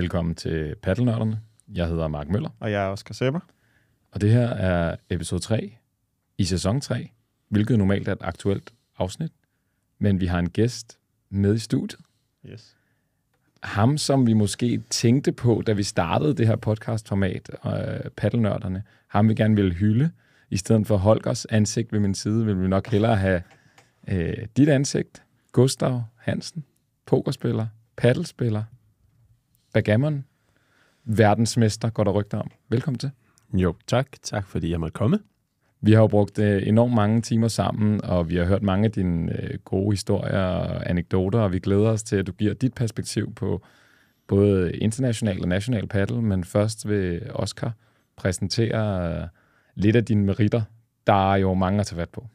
Velkommen til Paddelnørderne. Jeg hedder Mark Møller. Og jeg er Oscar Sepper. Og det her er episode 3 i sæson 3, hvilket normalt er et aktuelt afsnit. Men vi har en gæst med i studiet. Yes. Ham, som vi måske tænkte på, da vi startede det her podcastformat, øh, Paddelnørderne, ham vi gerne ville hylde. I stedet for Holgers ansigt ved min side, vil vi nok hellere have øh, dit ansigt, Gustav Hansen, pokerspiller, paddelspiller, backgammon verdensmester, går der rygter om. Velkommen til. Jo, tak. Tak, fordi jeg måtte komme. Vi har jo brugt øh, enormt mange timer sammen, og vi har hørt mange af dine øh, gode historier og anekdoter, og vi glæder os til, at du giver dit perspektiv på både international og national paddle, men først vil Oscar præsentere øh, lidt af dine meritter. Der er jo mange at tage fat på.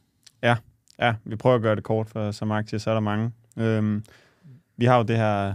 Ja, ja vi prøver at gøre det kort, for som aktier, så er der mange. Øhm, vi har jo det her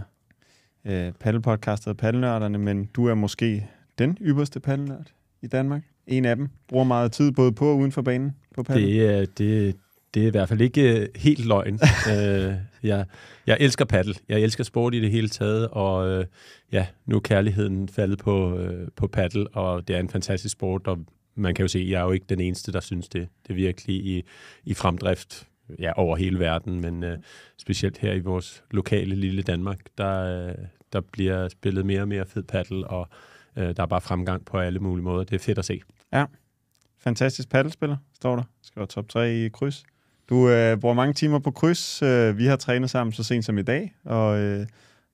Øh, paddelpodcastet Paddelnørderne, men du er måske den ypperste paddelnørd i Danmark. En af dem bruger meget tid både på og uden for banen på paddel. Det, er, det, det er i hvert fald ikke øh, helt løgn. øh, jeg, jeg elsker paddel. Jeg elsker sport i det hele taget, og øh, ja, nu er kærligheden faldet på, øh, på paddel, og det er en fantastisk sport, og man kan jo se, jeg er jo ikke den eneste, der synes det. Det er virkelig i, i fremdrift ja, over hele verden, men øh, specielt her i vores lokale lille Danmark, der, øh, der bliver spillet mere og mere fed paddle, og øh, der er bare fremgang på alle mulige måder. Det er fedt at se. Ja, fantastisk paddelspiller, står der. Skriver top 3 i kryds. Du øh, bruger mange timer på kryds. Øh, vi har trænet sammen så sent som i dag, og øh,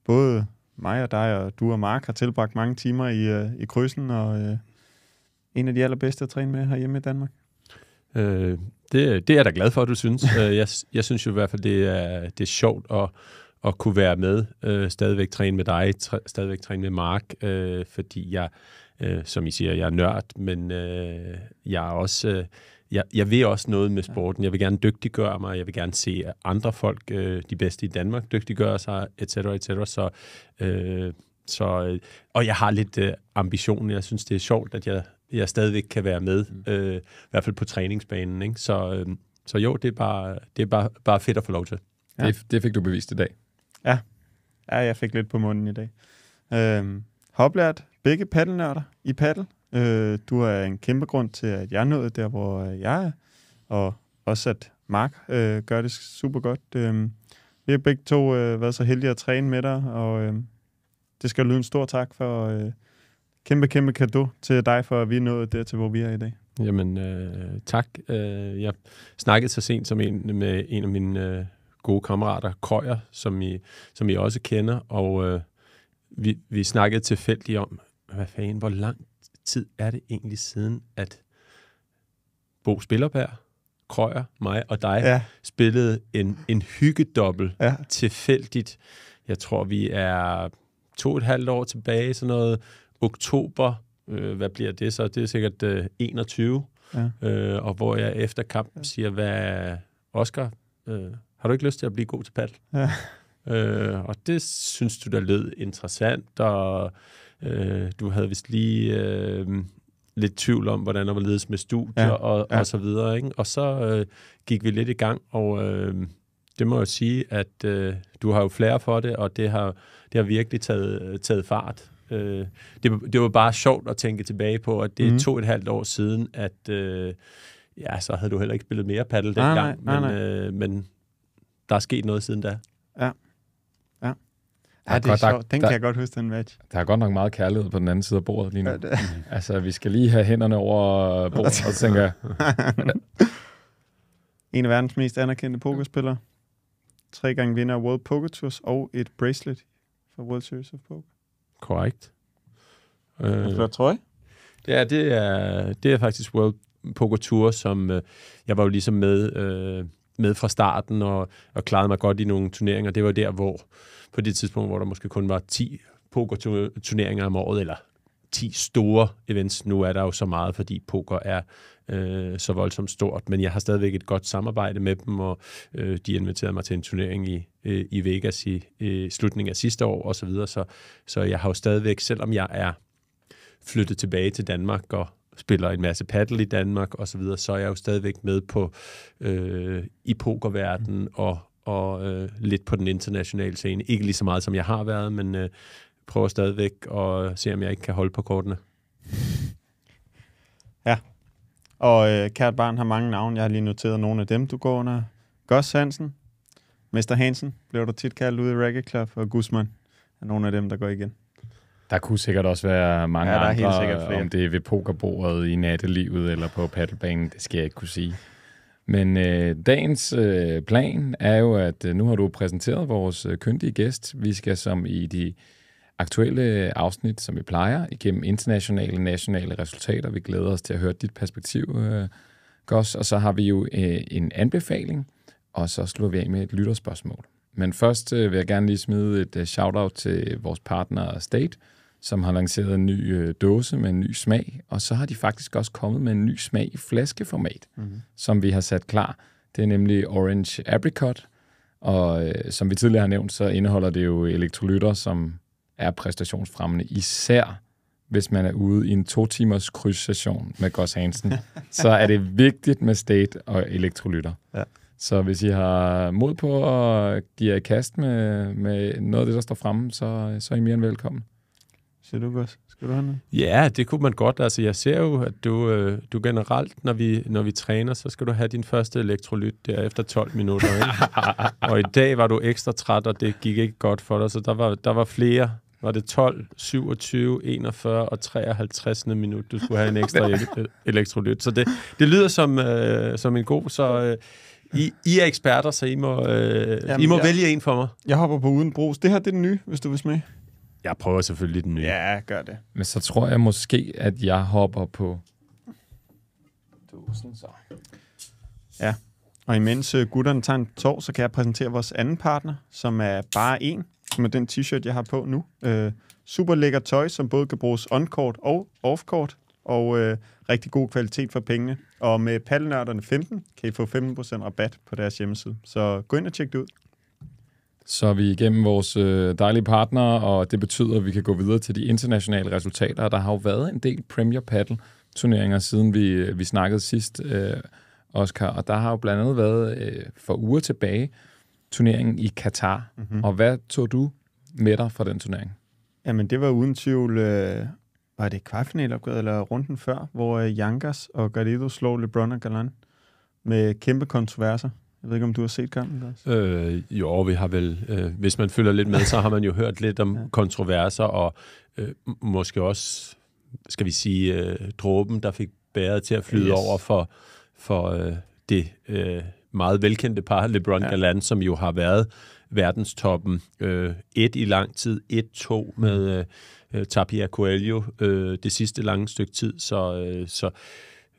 både mig og dig og du og Mark har tilbragt mange timer i, øh, i krydsen, og øh, en af de allerbedste at træne med herhjemme i Danmark. Øh, det, det er jeg da glad for, at du synes. Øh, jeg, jeg synes jo i hvert fald, det er, det er sjovt at, at kunne være med, øh, stadigvæk træne med dig, træ, stadigvæk træne med Mark, øh, fordi jeg, øh, som I siger, jeg er nørd, men øh, jeg er også... Øh, jeg, jeg vil også noget med sporten. Jeg vil gerne dygtiggøre mig. Jeg vil gerne se andre folk, øh, de bedste i Danmark, dygtiggøre sig, etc. etc. Så, øh, så, øh, og jeg har lidt øh, ambition. Jeg synes, det er sjovt, at jeg jeg stadigvæk kan være med, mm. øh, i hvert fald på træningsbanen. Ikke? Så, øh, så jo, det er, bare, det er bare, bare fedt at få lov til. Ja. Det, det fik du bevist i dag. Ja. ja, jeg fik lidt på munden i dag. Øh, hoplært, begge paddelnørder i paddel. Øh, du er en kæmpe grund til, at jeg nåede der, hvor øh, jeg er, og også at Mark øh, gør det super godt. Øh, vi har begge to øh, været så heldige at træne med dig, og øh, det skal lyde en stor tak for... Øh, Kæmpe, kæmpe kado til dig for, at vi er nået dertil, hvor vi er i dag. Jamen, øh, tak. Øh, jeg snakkede så sent som en, med en af mine øh, gode kammerater, Køjer, som I, som I også kender, og øh, vi, vi snakkede tilfældigt om, hvad fanden, hvor lang tid er det egentlig siden, at Bo Spillerberg, Krøyer, mig og dig ja. spillede en, en hyggedobbel ja. tilfældigt. Jeg tror, vi er to og et halvt år tilbage, sådan noget oktober, øh, hvad bliver det så? Det er sikkert øh, 21, ja. øh, og hvor jeg efter kampen siger, hvad Oscar, øh, har du ikke lyst til at blive god til paddel? Ja. Øh, og det synes du, der lød interessant, og øh, du havde vist lige øh, lidt tvivl om, hvordan der var ledes med studier ja, og, ja. og så videre. Ikke? Og så øh, gik vi lidt i gang, og øh, det må jeg sige, at øh, du har jo flere for det, og det har, det har virkelig taget, taget fart. Øh, det, det var bare sjovt at tænke tilbage på, at det er mm. to et halvt år siden, at øh, ja, så havde du heller ikke spillet mere paddle dengang, nej, nej, nej, men, øh, men der er sket noget siden da. Ja. Ja. Ja, det er godt, sjovt. Den der, kan jeg godt huske, den match. Der er godt nok meget kærlighed på den anden side af bordet lige nu. Ja, altså, vi skal lige have hænderne over bordet, og tænker jeg... en af verdens mest anerkendte pokerspillere. Tre gange vinder af World Poker Tours og et bracelet for World Series of Poker. Korrekt. Øh, flot trøje. Ja, det er, det er faktisk World Poker Tour, som øh, jeg var jo ligesom med, øh, med fra starten og, og klarede mig godt i nogle turneringer. Det var der, hvor på det tidspunkt, hvor der måske kun var 10 pokerturneringer om året, eller 10 store events. Nu er der jo så meget, fordi poker er øh, så voldsomt stort, men jeg har stadigvæk et godt samarbejde med dem, og øh, de inviterede mig til en turnering i, øh, i Vegas i øh, slutningen af sidste år osv., så, så, så jeg har jo stadigvæk, selvom jeg er flyttet tilbage til Danmark og spiller en masse paddle i Danmark og så videre, så er jeg jo stadigvæk med på øh, i pokerverdenen og, og øh, lidt på den internationale scene. Ikke lige så meget, som jeg har været, men, øh, prøver stadigvæk at se, om jeg ikke kan holde på kortene. Ja. Og øh, kært barn har mange navne. Jeg har lige noteret nogle af dem, du går under. Goss Hansen, Mester Hansen, blev du tit kaldt ude i Reggae Club, og Guzman er nogle af dem, der går igen. Der kunne sikkert også være mange ja, der er andre, helt sikkert flere. om det er ved pokerbordet i nattelivet eller på paddlebanen, det skal jeg ikke kunne sige. Men øh, dagens øh, plan er jo, at øh, nu har du præsenteret vores øh, kyndige gæst. Vi skal som i de aktuelle afsnit, som vi plejer, igennem internationale, nationale resultater. Vi glæder os til at høre dit perspektiv, øh, Gos. Og så har vi jo øh, en anbefaling, og så slår vi af med et lytterspørgsmål. Men først øh, vil jeg gerne lige smide et øh, shout-out til vores partner State, som har lanceret en ny øh, dåse med en ny smag, og så har de faktisk også kommet med en ny smag i flaskeformat, mm-hmm. som vi har sat klar. Det er nemlig Orange Apricot, og øh, som vi tidligere har nævnt, så indeholder det jo elektrolytter, som er præstationsfremmende, især hvis man er ude i en to timers krydssession med Goss Hansen, så er det vigtigt med state og elektrolytter. Ja. Så hvis I har mod på at give jer i kast med, med noget af det, der står fremme, så, så er I mere end velkommen. Siger du godt? Skal du have noget? Ja, det kunne man godt. Altså, jeg ser jo, at du, øh, du generelt, når vi, når vi træner, så skal du have din første elektrolyt der efter 12 minutter. Ikke? og i dag var du ekstra træt, og det gik ikke godt for dig, så der var, der var flere var det 12, 27, 41 og 53. minut, du skulle have en ekstra elektrolyt. Så det, det lyder som, øh, som en god, så... Øh, i, I er eksperter, så I må, øh, Jamen, I må jeg, vælge en for mig. Jeg hopper på uden brus. Det her det er den nye, hvis du vil smage. Jeg prøver selvfølgelig den nye. Ja, gør det. Men så tror jeg måske, at jeg hopper på dosen så. Ja, og imens øh, gutterne tager en tår, så kan jeg præsentere vores anden partner, som er bare en som er den t-shirt, jeg har på nu. Øh, super lækker tøj, som både kan bruges on-court og off-court, og øh, rigtig god kvalitet for pengene. Og med Pallenørderne 15 kan I få 15% rabat på deres hjemmeside. Så gå ind og tjek det ud. Så er vi igennem vores øh, dejlige partnere, og det betyder, at vi kan gå videre til de internationale resultater. Der har jo været en del Premier Paddle turneringer, siden vi, øh, vi snakkede sidst, øh, Oscar, og der har jo blandt andet været øh, for uger tilbage turneringen i Katar. Mm-hmm. Og hvad tog du med dig fra den turnering? Jamen, det var uden tvivl, øh, var det kvartfinalopgøret eller runden før, hvor øh, Jankas og Garrido slog LeBron og Galan med kæmpe kontroverser. Jeg ved ikke, om du har set kampen? Også? Øh, jo, vi har vel... Øh, hvis man følger lidt med, så har man jo hørt lidt om ja. kontroverser, og øh, måske også, skal vi sige, øh, dråben, der fik bæret til at flyde yes. over for, for øh, det øh, meget velkendte par, LeBron ja. Galant, som jo har været verdenstoppen øh, et i lang tid, et to med mm. øh, øh, Tapia Coelho øh, det sidste lange stykke tid, så, øh, så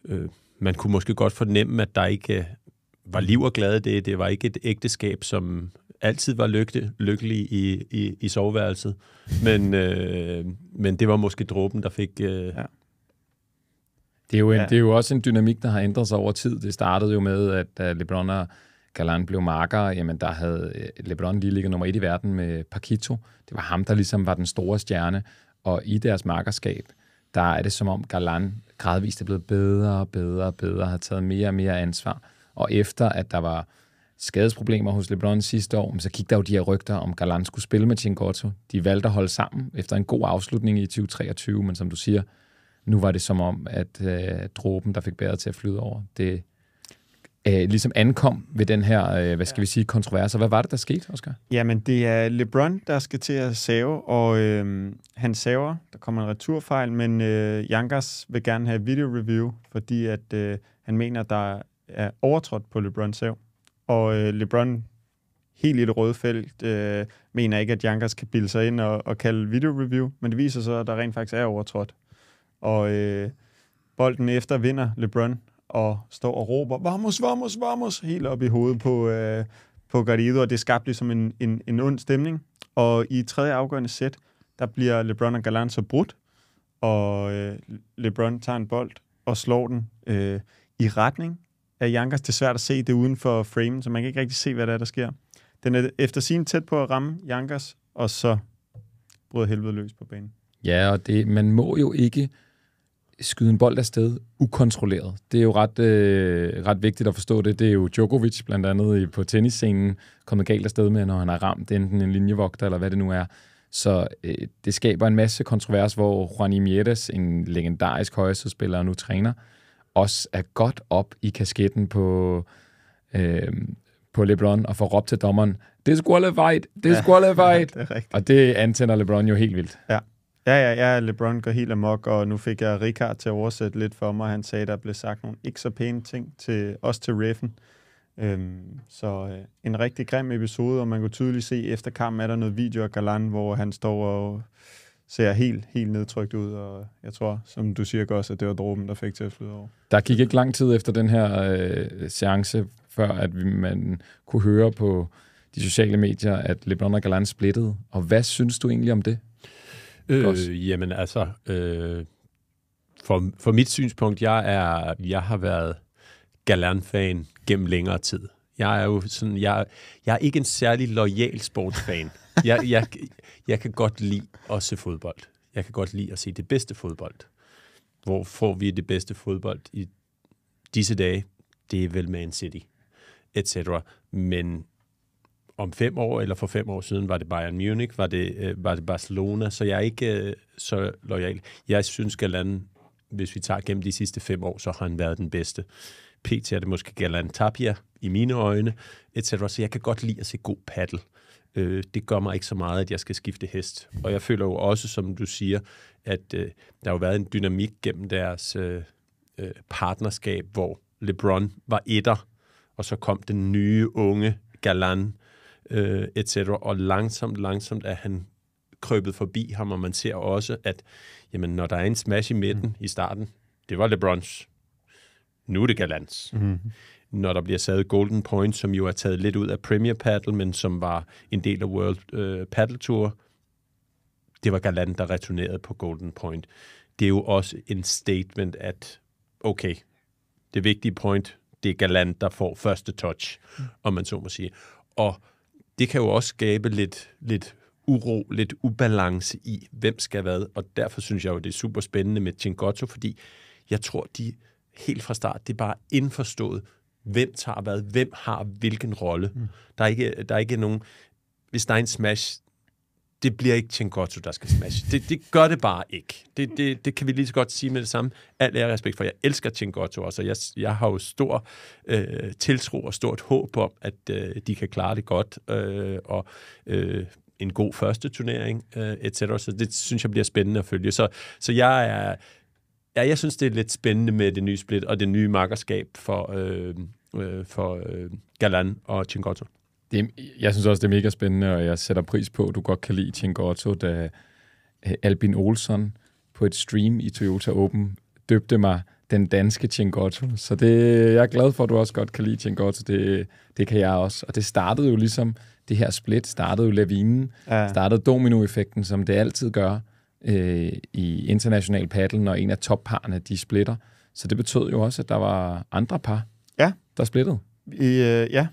øh, man kunne måske godt fornemme, at der ikke øh, var liv og glade det. Det var ikke et ægteskab, som altid var lykte, lykkelig i, i, i soveværelset, men, øh, men det var måske dråben, der fik øh, ja. Det er, jo en, ja. det er jo også en dynamik, der har ændret sig over tid. Det startede jo med, at da LeBron og Galan blev marker, jamen der havde øh, LeBron lige ligget nummer et i verden med Paquito. Det var ham, der ligesom var den store stjerne. Og i deres markerskab, der er det som om Galan gradvist er blevet bedre og bedre og bedre, har taget mere og mere ansvar. Og efter at der var skadesproblemer hos LeBron sidste år, så gik der jo de her rygter om, Galan skulle spille med Cingotto. De valgte at holde sammen efter en god afslutning i 2023, men som du siger, nu var det som om, at øh, dråben, der fik bæret til at flyde over, det øh, ligesom ankom ved den her, øh, hvad skal ja. vi sige, kontrovers. Hvad var det, der skete, Oscar? Jamen, det er LeBron, der skal til at save, og øh, han saver. Der kommer en returfejl, men øh, Jankers vil gerne have video review, fordi at øh, han mener, der er overtrådt på LeBrons sav. Og øh, LeBron helt i det røde felt, øh, mener ikke, at Jankers kan bilde sig ind og, og kalde video review, men det viser så, at der rent faktisk er overtrådt. Og øh, bolden efter vinder LeBron og står og råber, vamos, vamos, vamos, helt op i hovedet på, øh, på Garrido, og det skabte ligesom en, en, en ond stemning. Og i tredje afgørende sæt, der bliver LeBron og Galan så brudt, og øh, LeBron tager en bold og slår den øh, i retning af Jankers. Det er svært at se det uden for framen, så man kan ikke rigtig se, hvad der er, der sker. Den er efter sin tæt på at ramme Jankers, og så bryder helvede løs på banen. Ja, og det, man må jo ikke skyde en bold afsted ukontrolleret. Det er jo ret, øh, ret vigtigt at forstå det. Det er jo Djokovic blandt andet på tennisscenen kommet galt afsted med, når han har ramt enten en linjevogter eller hvad det nu er. Så øh, det skaber en masse kontrovers, hvor Juan Imietes, en legendarisk højrestudspiller og nu træner, også er godt op i kasketten på, øh, på LeBron og får råbt til dommeren, det skulle have fight, det er sgu fight. Ja, det og det antænder LeBron jo helt vildt. Ja. Ja, ja, ja, LeBron går helt amok, og nu fik jeg Ricard til at oversætte lidt for mig. Han sagde, der blev sagt nogle ikke så pæne ting, til, også til Reffen. Øhm, så øh, en rigtig grim episode, og man kunne tydeligt se, efter kampen er der noget video af Galan, hvor han står og ser helt, helt nedtrykt ud, og jeg tror, som du siger også, at det var dråben, der fik til at flyde over. Der gik ikke lang tid efter den her øh, seance, før at man kunne høre på de sociale medier, at LeBron og Galan splittede. Og hvad synes du egentlig om det? Øh, jamen altså, øh, for, for mit synspunkt, jeg, er, jeg har været galern fan gennem længere tid. Jeg er jo sådan, jeg, jeg er ikke en særlig lojal sportsfan. jeg, jeg, jeg kan godt lide at se fodbold. Jeg kan godt lide at se det bedste fodbold. Hvor får vi det bedste fodbold i disse dage? Det er vel Man City, etc. Men om fem år, eller for fem år siden, var det Bayern Munich, var det, øh, var det Barcelona, så jeg er ikke øh, så lojal. Jeg synes, Galan, hvis vi tager gennem de sidste fem år, så har han været den bedste. PT er det måske Galan Tapia, i mine øjne, etc. Så jeg kan godt lide at se god paddle. Øh, det gør mig ikke så meget, at jeg skal skifte hest. Og jeg føler jo også, som du siger, at øh, der har jo været en dynamik gennem deres øh, øh partnerskab, hvor LeBron var etter, og så kom den nye unge Galan, øh, etc. Og langsomt, langsomt er han krøbet forbi ham, og man ser også, at jamen, når der er en smash i midten mm. i starten, det var LeBrons. Nu er det Galans. Mm. Når der bliver sat Golden Point, som jo er taget lidt ud af Premier Paddle, men som var en del af World øh, Paddle Tour, det var Galant, der returnerede på Golden Point. Det er jo også en statement, at okay, det vigtige point, det er Galant, der får første touch, mm. om man så må sige. Og det kan jo også skabe lidt, lidt uro, lidt ubalance i, hvem skal hvad. Og derfor synes jeg jo, det er super spændende med Chingotto, fordi jeg tror, de helt fra start, det er bare indforstået, hvem tager hvad, hvem har hvilken rolle. Mm. Der, er ikke, der er ikke nogen... Hvis der er en smash, det bliver ikke Chingotto, der skal smash. Det, det gør det bare ikke. Det, det, det kan vi lige så godt sige med det samme. Alt er respekt for. Jeg elsker Chingotto også, og jeg, jeg har jo stor øh, tiltro og stort håb om, at øh, de kan klare det godt. Øh, og øh, en god første turnering, øh, etc. Så det synes jeg bliver spændende at følge. Så, så jeg er... Ja, jeg synes, det er lidt spændende med det nye split og det nye makkerskab for, øh, øh, for øh, Galan og Chingotto det, jeg synes også, det er mega spændende, og jeg sætter pris på, at du godt kan lide Otto, da øh, Albin Olsen på et stream i Toyota Open døbte mig den danske Chingotto. Så det, jeg er glad for, at du også godt kan lide Chingotto. Det, det kan jeg også. Og det startede jo ligesom, det her split startede jo lavinen, ja. startede dominoeffekten, som det altid gør øh, i international paddle, når en af topparne, de splitter. Så det betød jo også, at der var andre par, ja. der splittede. I, øh, ja,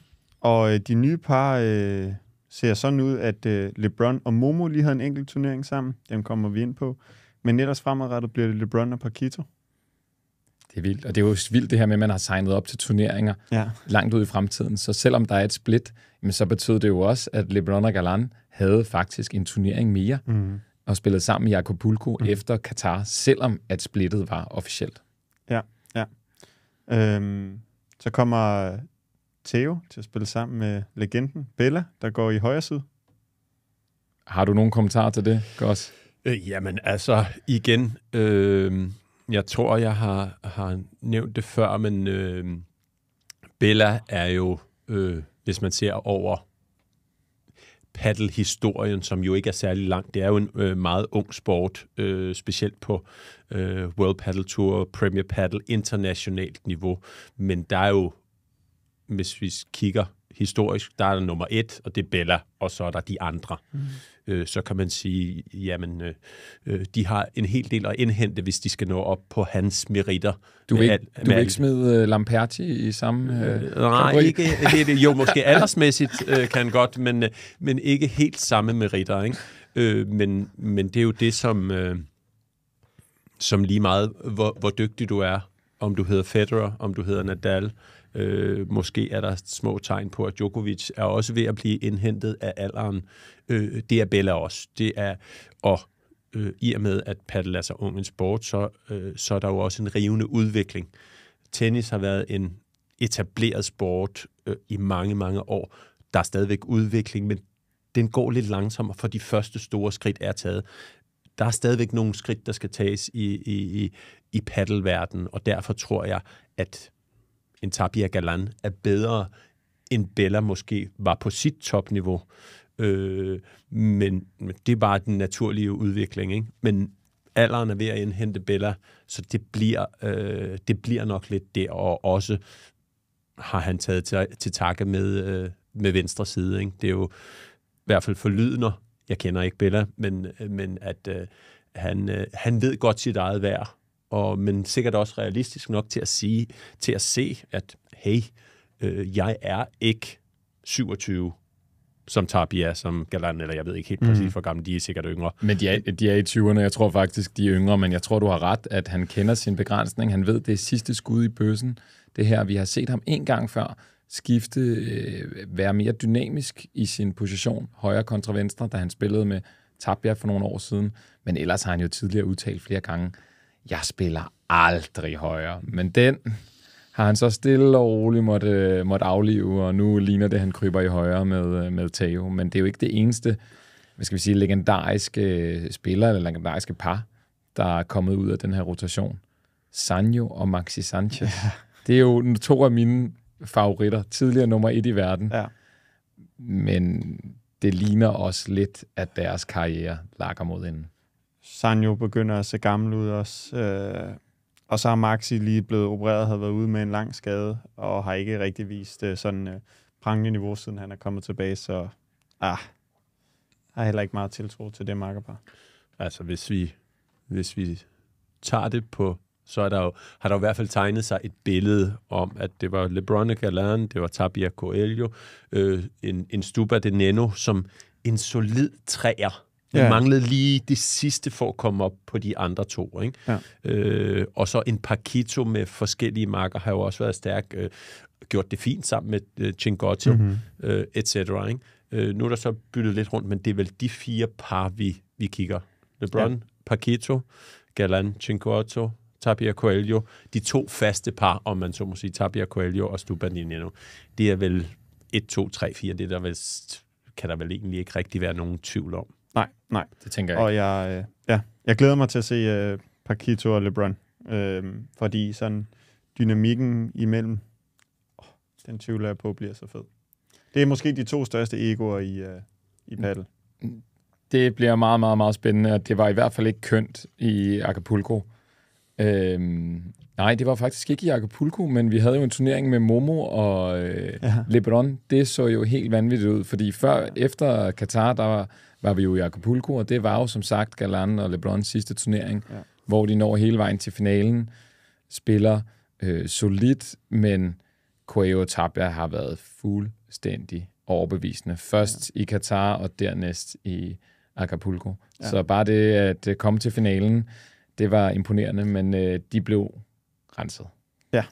og øh, de nye par øh, ser sådan ud, at øh, LeBron og Momo lige havde en enkelt turnering sammen. Dem kommer vi ind på. Men ellers fremadrettet bliver det LeBron og Paquito. Det er vildt, og det er jo vildt det her med, at man har signet op til turneringer ja. langt ud i fremtiden. Så selvom der er et split, så betød det jo også, at LeBron og Galan havde faktisk en turnering mere mm. og spillede sammen i Acapulco mm. efter Qatar, selvom at splittet var officielt. Ja, ja. Øhm, så kommer Theo til at spille sammen med legenden Bella, der går i højre side. Har du nogen kommentar til det, Goss? Øh, jamen altså, igen, øh, jeg tror, jeg har, har nævnt det før, men øh, Bella er jo, øh, hvis man ser over paddle-historien, som jo ikke er særlig lang. Det er jo en øh, meget ung sport, øh, specielt på øh, World Paddle Tour, Premier Paddle, internationalt niveau. Men der er jo hvis vi kigger historisk, der er der nummer et, og det er Bella, og så er der de andre. Mm. Øh, så kan man sige, jamen, øh, øh de har en hel del at indhente, hvis de skal nå op på hans meritter. Du vil, al, du vil ikke smide uh, Lamperti i samme... Øh, øh, nej, det er det, jo, måske aldersmæssigt øh, kan godt, men, øh, men ikke helt samme meritter. Ikke? Øh, men, men det er jo det, som, øh, som lige meget, hvor, hvor dygtig du er, om du hedder Federer, om du hedder Nadal, øh, Øh, måske er der små tegn på, at Djokovic er også ved at blive indhentet af alderen. Øh, det er Bella også. Det er, og øh, i og med, at paddle er så ung en sport, så, øh, så er der jo også en rivende udvikling. Tennis har været en etableret sport øh, i mange, mange år. Der er stadigvæk udvikling, men den går lidt langsommere, for de første store skridt er taget. Der er stadigvæk nogle skridt, der skal tages i, i, i, i paddelverdenen, og derfor tror jeg, at en Tapia Galan er bedre, end Bella måske var på sit topniveau. Øh, men, det er bare den naturlige udvikling. Ikke? Men alderen er ved at indhente Bella, så det bliver, øh, det bliver nok lidt der, og også har han taget til, til takke med, øh, med venstre side. Ikke? Det er jo i hvert fald forlydende, jeg kender ikke Bella, men, men at øh, han, øh, han ved godt sit eget værd, og, men sikkert også realistisk nok til at, sige, til at se, at hey, øh, jeg er ikke 27 som Tapia, som Galan, eller jeg ved ikke helt mm. præcis, mm. hvor gamle de er sikkert yngre. Men de er, de er i 20'erne, jeg tror faktisk, de er yngre, men jeg tror, du har ret, at han kender sin begrænsning. Han ved, det er sidste skud i bøssen. Det her, vi har set ham en gang før skifte, øh, være mere dynamisk i sin position, højre kontra venstre, da han spillede med Tapia for nogle år siden. Men ellers har han jo tidligere udtalt flere gange, jeg spiller aldrig højere. Men den har han så stille og roligt måtte, måtte aflive, og nu ligner det, at han kryber i højre med, med Theo. Men det er jo ikke det eneste, hvad skal vi sige, legendariske øh, spiller eller legendariske par, der er kommet ud af den her rotation. Sanjo og Maxi Sanchez. Ja. Det er jo to af mine favoritter. Tidligere nummer et i verden. Ja. Men det ligner også lidt, at deres karriere lager mod enden. Sanjo begynder at se gammel ud også. Øh, og så har Maxi lige blevet opereret, havde været ude med en lang skade, og har ikke rigtig vist øh, sådan øh, prangende niveau, siden han er kommet tilbage. Så ah, har heller ikke meget tiltro til det makkerpar. Altså, hvis vi, hvis vi tager det på, så er der jo, har der jo i hvert fald tegnet sig et billede om, at det var LeBron og Galan, det var Tabia Coelho, øh, en, en Stuba de Neno, som en solid træer, man ja. manglede lige det sidste for at komme op på de andre to. Ikke? Ja. Øh, og så en Paquito med forskellige marker har jo også været stærk. Øh, gjort det fint sammen med øh, Chingotto, mm-hmm. øh, etc. Ikke? Øh, nu er der så byttet lidt rundt, men det er vel de fire par, vi, vi kigger. LeBron, ja. Paquito, Galan, Chingotto, Tapia Coelho. De to faste par, om man så må sige, Tapia Coelho og Stubanino. Det er vel 1, 2, 3, 4. Det der vel, kan der vel egentlig ikke rigtig være nogen tvivl om. Nej, nej. Det tænker jeg Og jeg, øh, ja, jeg glæder mig til at se øh, Paquito og LeBron, øh, fordi sådan dynamikken imellem, oh, den tvivler jeg på, bliver så fed. Det er måske de to største egoer i, øh, i paddle. Mm. Det bliver meget, meget, meget spændende, og det var i hvert fald ikke kønt i Acapulco. Øh, nej, det var faktisk ikke i Acapulco, men vi havde jo en turnering med Momo og øh, ja. LeBron. Det så jo helt vanvittigt ud, fordi før, efter Qatar, der var, var vi jo i Acapulco, og det var jo som sagt Galan og LeBrons sidste turnering, ja. hvor de når hele vejen til finalen, spiller øh, solidt, men Coelho Tapia har været fuldstændig overbevisende. Først ja. i Katar og dernæst i Acapulco. Ja. Så bare det at øh, komme til finalen, det var imponerende, men øh, de blev renset. Ja,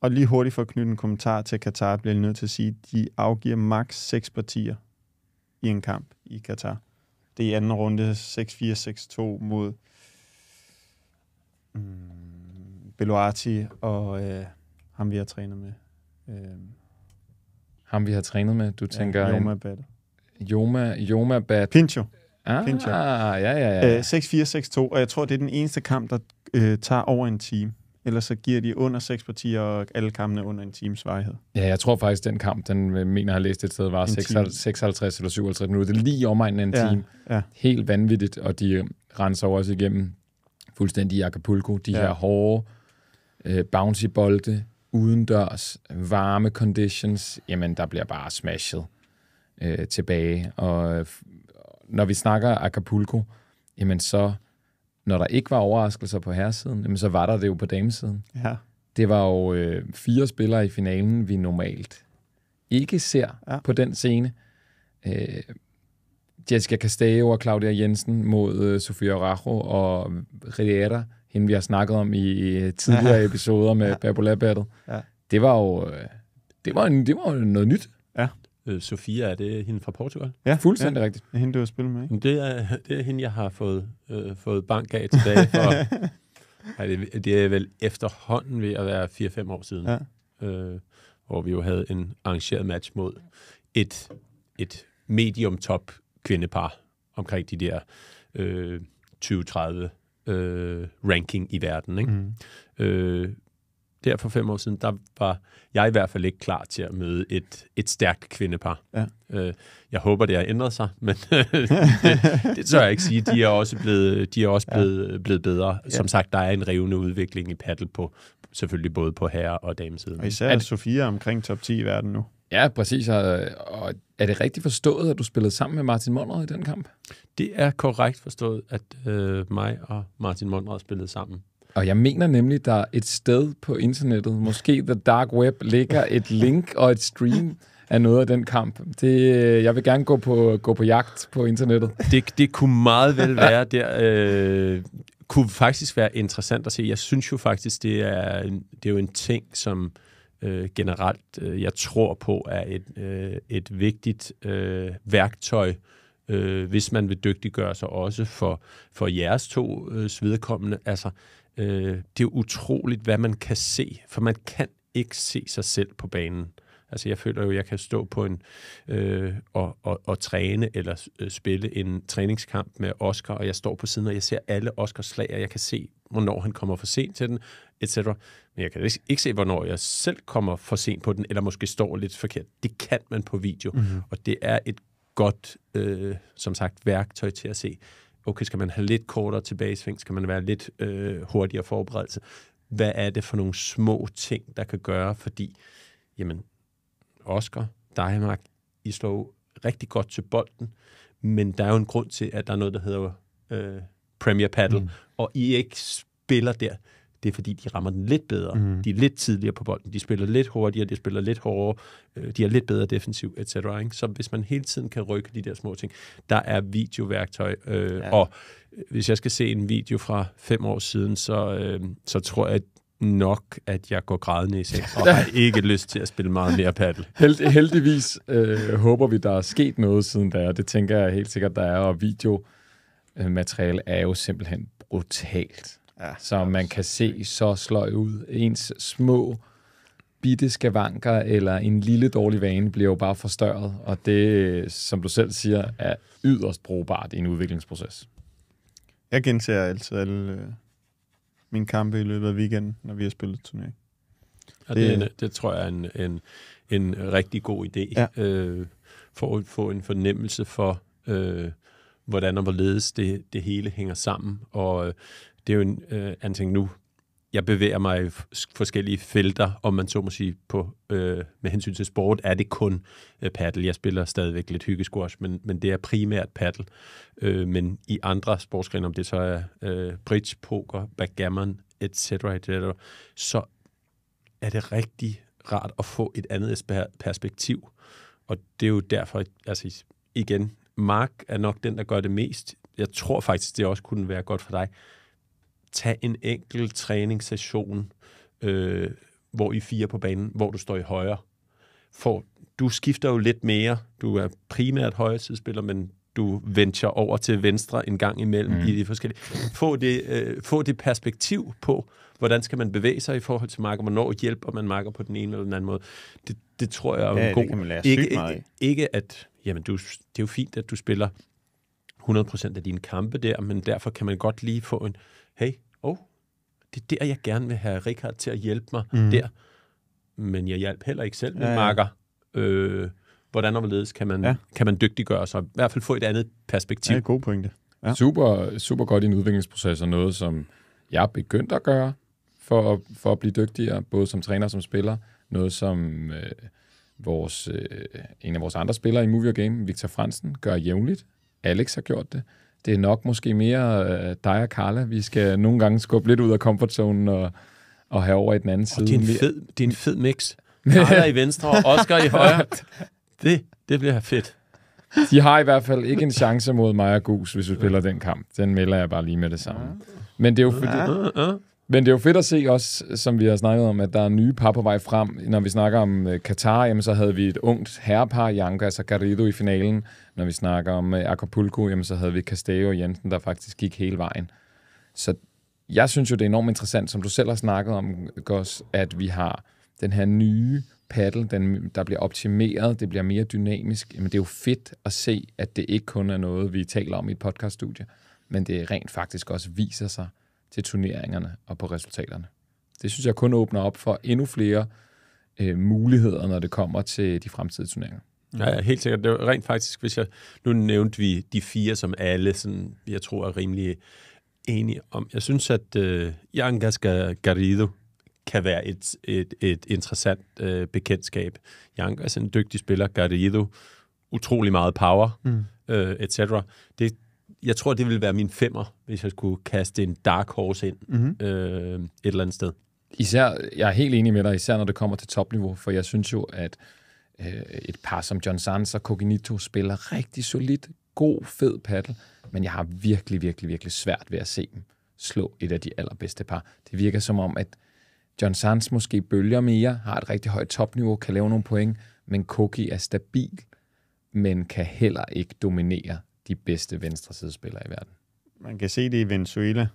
og lige hurtigt for at knytte en kommentar til Katar, bliver jeg nødt til at sige, at de afgiver maks 6 partier i en kamp i Katar det i anden runde 6-4, 6-2 mod mm, Beluati og øh, ham, vi har trænet med. Øh, ham, vi har trænet med? Du tænker... Ja, Joma Bat. Joma, Joma Bat. Pincho. Ah, Pincho. ja, ja, ja. Øh, 6-4, 6-2, og jeg tror, det er den eneste kamp, der øh, tager over en time eller så giver de under seks partier, og alle kampene under en times varighed. Ja, jeg tror faktisk, den kamp, den øh, mener, jeg har læst et sted, var 56, 56 eller 57 minutter. Det er lige omegnen af en ja, time. Ja. Helt vanvittigt, og de øh, renser også igennem fuldstændig i Acapulco. De ja. her hårde øh, bouncy bolde, udendørs, varme conditions, jamen der bliver bare smashet øh, tilbage. Og øh, når vi snakker Acapulco, jamen så når der ikke var overraskelser på herresiden, jamen, så var der det jo på damesiden. Ja. Det var jo øh, fire spillere i finalen, vi normalt ikke ser ja. på den scene. Øh, Jessica Castello og Claudia Jensen mod øh, Sofia Rajo og Riera, hende vi har snakket om i, tidligere ja. episoder med ja. Babola Battle. Ja. Det var jo øh, det var, en, det var noget nyt øh, Sofia, er det hende fra Portugal? Ja, fuldstændig ja, rigtigt. Det er hende, du har spillet med, ikke? det er, det er hende, jeg har fået, øh, fået bank af tilbage for... ej, det, det er vel efterhånden ved at være 4-5 år siden, ja. øh, hvor vi jo havde en arrangeret match mod et, et medium-top kvindepar omkring de der øh, 20-30 øh, ranking i verden. Ikke? Mm. Øh, der for fem år siden, der var jeg i hvert fald ikke klar til at møde et, et stærkt kvindepar. Ja. Øh, jeg håber, det har ændret sig, men det, det tør jeg ikke sige. De er også blevet, de er også blevet, ja. blevet bedre. Ja. Som sagt, der er en revende udvikling i paddle på selvfølgelig både på herre- og damesiden. Og især er Sofia omkring top 10 i verden nu. Ja, præcis. Og er det rigtigt forstået, at du spillede sammen med Martin Mondrad i den kamp? Det er korrekt forstået, at øh, mig og Martin Mondrad spillede sammen og jeg mener nemlig, der er et sted på internettet, måske The Dark Web, ligger et link og et stream af noget af den kamp. Det, øh, jeg vil gerne gå på, gå på jagt på internettet. Det, det kunne meget vel være der. Øh, kunne faktisk være interessant at se. Jeg synes jo faktisk, det er, det er jo en ting, som øh, generelt, øh, jeg tror på, er et, øh, et vigtigt øh, værktøj, øh, øh, hvis man vil dygtiggøre sig også for, for jeres to øh, vedkommende. Altså, øh, det er utroligt, hvad man kan se, for man kan ikke se sig selv på banen. Altså, jeg føler jo, at jeg kan stå på en øh, og, og, og træne eller øh, spille en træningskamp med Oscar, og jeg står på siden, og jeg ser alle Oscars slag, og jeg kan se, hvornår han kommer for sent til den, etc. Men jeg kan ikke se, hvornår jeg selv kommer for sent på den, eller måske står lidt forkert. Det kan man på video, mm-hmm. og det er et godt, øh, som sagt, værktøj til at se, okay, skal man have lidt kortere tilbagesving? Skal man være lidt øh, hurtigere forberedelse? Hvad er det for nogle små ting, der kan gøre? Fordi, jamen, Oscar, Mark, I slår rigtig godt til bolden, men der er jo en grund til, at der er noget, der hedder øh, Premier Paddle, mm. og I ikke spiller der det er fordi, de rammer den lidt bedre. Mm. De er lidt tidligere på bolden, de spiller lidt hurtigere, de spiller lidt hårdere, øh, de er lidt bedre defensiv, etc. Ikke? Så hvis man hele tiden kan rykke de der små ting, der er videoværktøj. Øh, ja. Og øh, hvis jeg skal se en video fra fem år siden, så, øh, så tror jeg, nok, at jeg går grædende i seng, og har ikke lyst til at spille meget mere paddle. Held, heldigvis øh, håber vi, der er sket noget siden der, og det tænker jeg helt sikkert, der er, og videomateriale er jo simpelthen brutalt ja, som man kan se så sløj ud. Ens små bitte skavanker eller en lille dårlig vane bliver jo bare forstørret, og det, som du selv siger, er yderst brugbart i en udviklingsproces. Jeg gentager altid alle øh, mine kampe i løbet af weekenden, når vi har spillet turnering. Ja, det, det, det tror jeg er en, en, en rigtig god idé, ja. øh, for at få en fornemmelse for, øh, hvordan og hvorledes det, det hele hænger sammen. Og øh, det er jo en øh, anden ting nu. Jeg bevæger mig i forskellige felter, om man så må sige, på, øh, med hensyn til sport, er det kun øh, paddle. Jeg spiller stadigvæk lidt hyggesquash, men, men det er primært paddle. Øh, men i andre sportsgrene, om det så er øh, bridge, poker, backgammon, etc., et så er det rigtig rart at få et andet perspektiv. Og det er jo derfor, altså igen, Mark er nok den, der gør det mest. Jeg tror faktisk, det også kunne være godt for dig tag en enkelt træningssession, øh, hvor I fire på banen, hvor du står i højre. For du skifter jo lidt mere. Du er primært højre men du venture over til venstre en gang imellem mm. i de forskellige. Få det, øh, få det perspektiv på, hvordan skal man bevæge sig i forhold til marker, hvornår hjælper man marker på den ene eller den anden måde. Det, det tror jeg er ja, en god... Det kan man lære ikke, ikke, ikke at, jamen du, det er jo fint, at du spiller 100% af dine kampe der, men derfor kan man godt lige få en, hey, oh, det er der, jeg gerne vil have Richard til at hjælpe mig mm. der. Men jeg hjælper heller ikke selv med ja, ja. marker. Øh, hvordan og hvorledes kan man, ja. kan man dygtiggøre sig? I hvert fald få et andet perspektiv. Ja, god pointe. Ja. Super, super godt i en udviklingsproces, og noget, som jeg er begyndt at gøre for at, for at blive dygtigere, både som træner og som spiller. Noget, som øh, vores, øh, en af vores andre spillere i Movie Game, Victor Fransen, gør jævnligt. Alex har gjort det. Det er nok måske mere øh, dig og Carla. Vi skal nogle gange skubbe lidt ud af komfortzonen og, og have over i den anden og side. Det er, en fed, det er en fed mix. Carla i venstre og Oscar i højre. Det, det bliver fedt. De har i hvert fald ikke en chance mod mig og Gus, hvis vi spiller den kamp. Den melder jeg bare lige med det samme. Men det er jo fordi... Men det er jo fedt at se også, som vi har snakket om, at der er nye par på vej frem. Når vi snakker om Katar, øh, jamen, så havde vi et ungt herrepar, Janka og Garrido i finalen. Når vi snakker om øh, Acapulco, jamen, så havde vi Castello og Jensen, der faktisk gik hele vejen. Så jeg synes jo, det er enormt interessant, som du selv har snakket om, Goss, at vi har den her nye paddle, den, der bliver optimeret, det bliver mere dynamisk. Jamen, det er jo fedt at se, at det ikke kun er noget, vi taler om i et podcaststudie, men det rent faktisk også viser sig til turneringerne og på resultaterne. Det synes jeg kun åbner op for endnu flere øh, muligheder, når det kommer til de fremtidige turneringer. Ja, ja, helt sikkert. Det var rent faktisk, hvis jeg... Nu nævnte vi de fire, som alle, sådan, jeg tror, er rimelig enige om. Jeg synes, at øh, Jankas Garrido kan være et, et, et interessant øh, bekendtskab. Jankas er en dygtig spiller. Garrido, utrolig meget power, mm. øh, etc. Det, jeg tror, det ville være min femmer, hvis jeg skulle kaste en dark horse ind mm-hmm. øh, et eller andet sted. Især, jeg er helt enig med dig, især når det kommer til topniveau, for jeg synes jo, at øh, et par som John Sands og Coginito spiller rigtig solidt, god, fed paddle, men jeg har virkelig, virkelig, virkelig svært ved at se dem slå et af de allerbedste par. Det virker som om, at John Sands måske bølger mere, har et rigtig højt topniveau, kan lave nogle point, men Koki er stabil, men kan heller ikke dominere de bedste venstre sidespillere i verden. Man kan se det i Venezuela.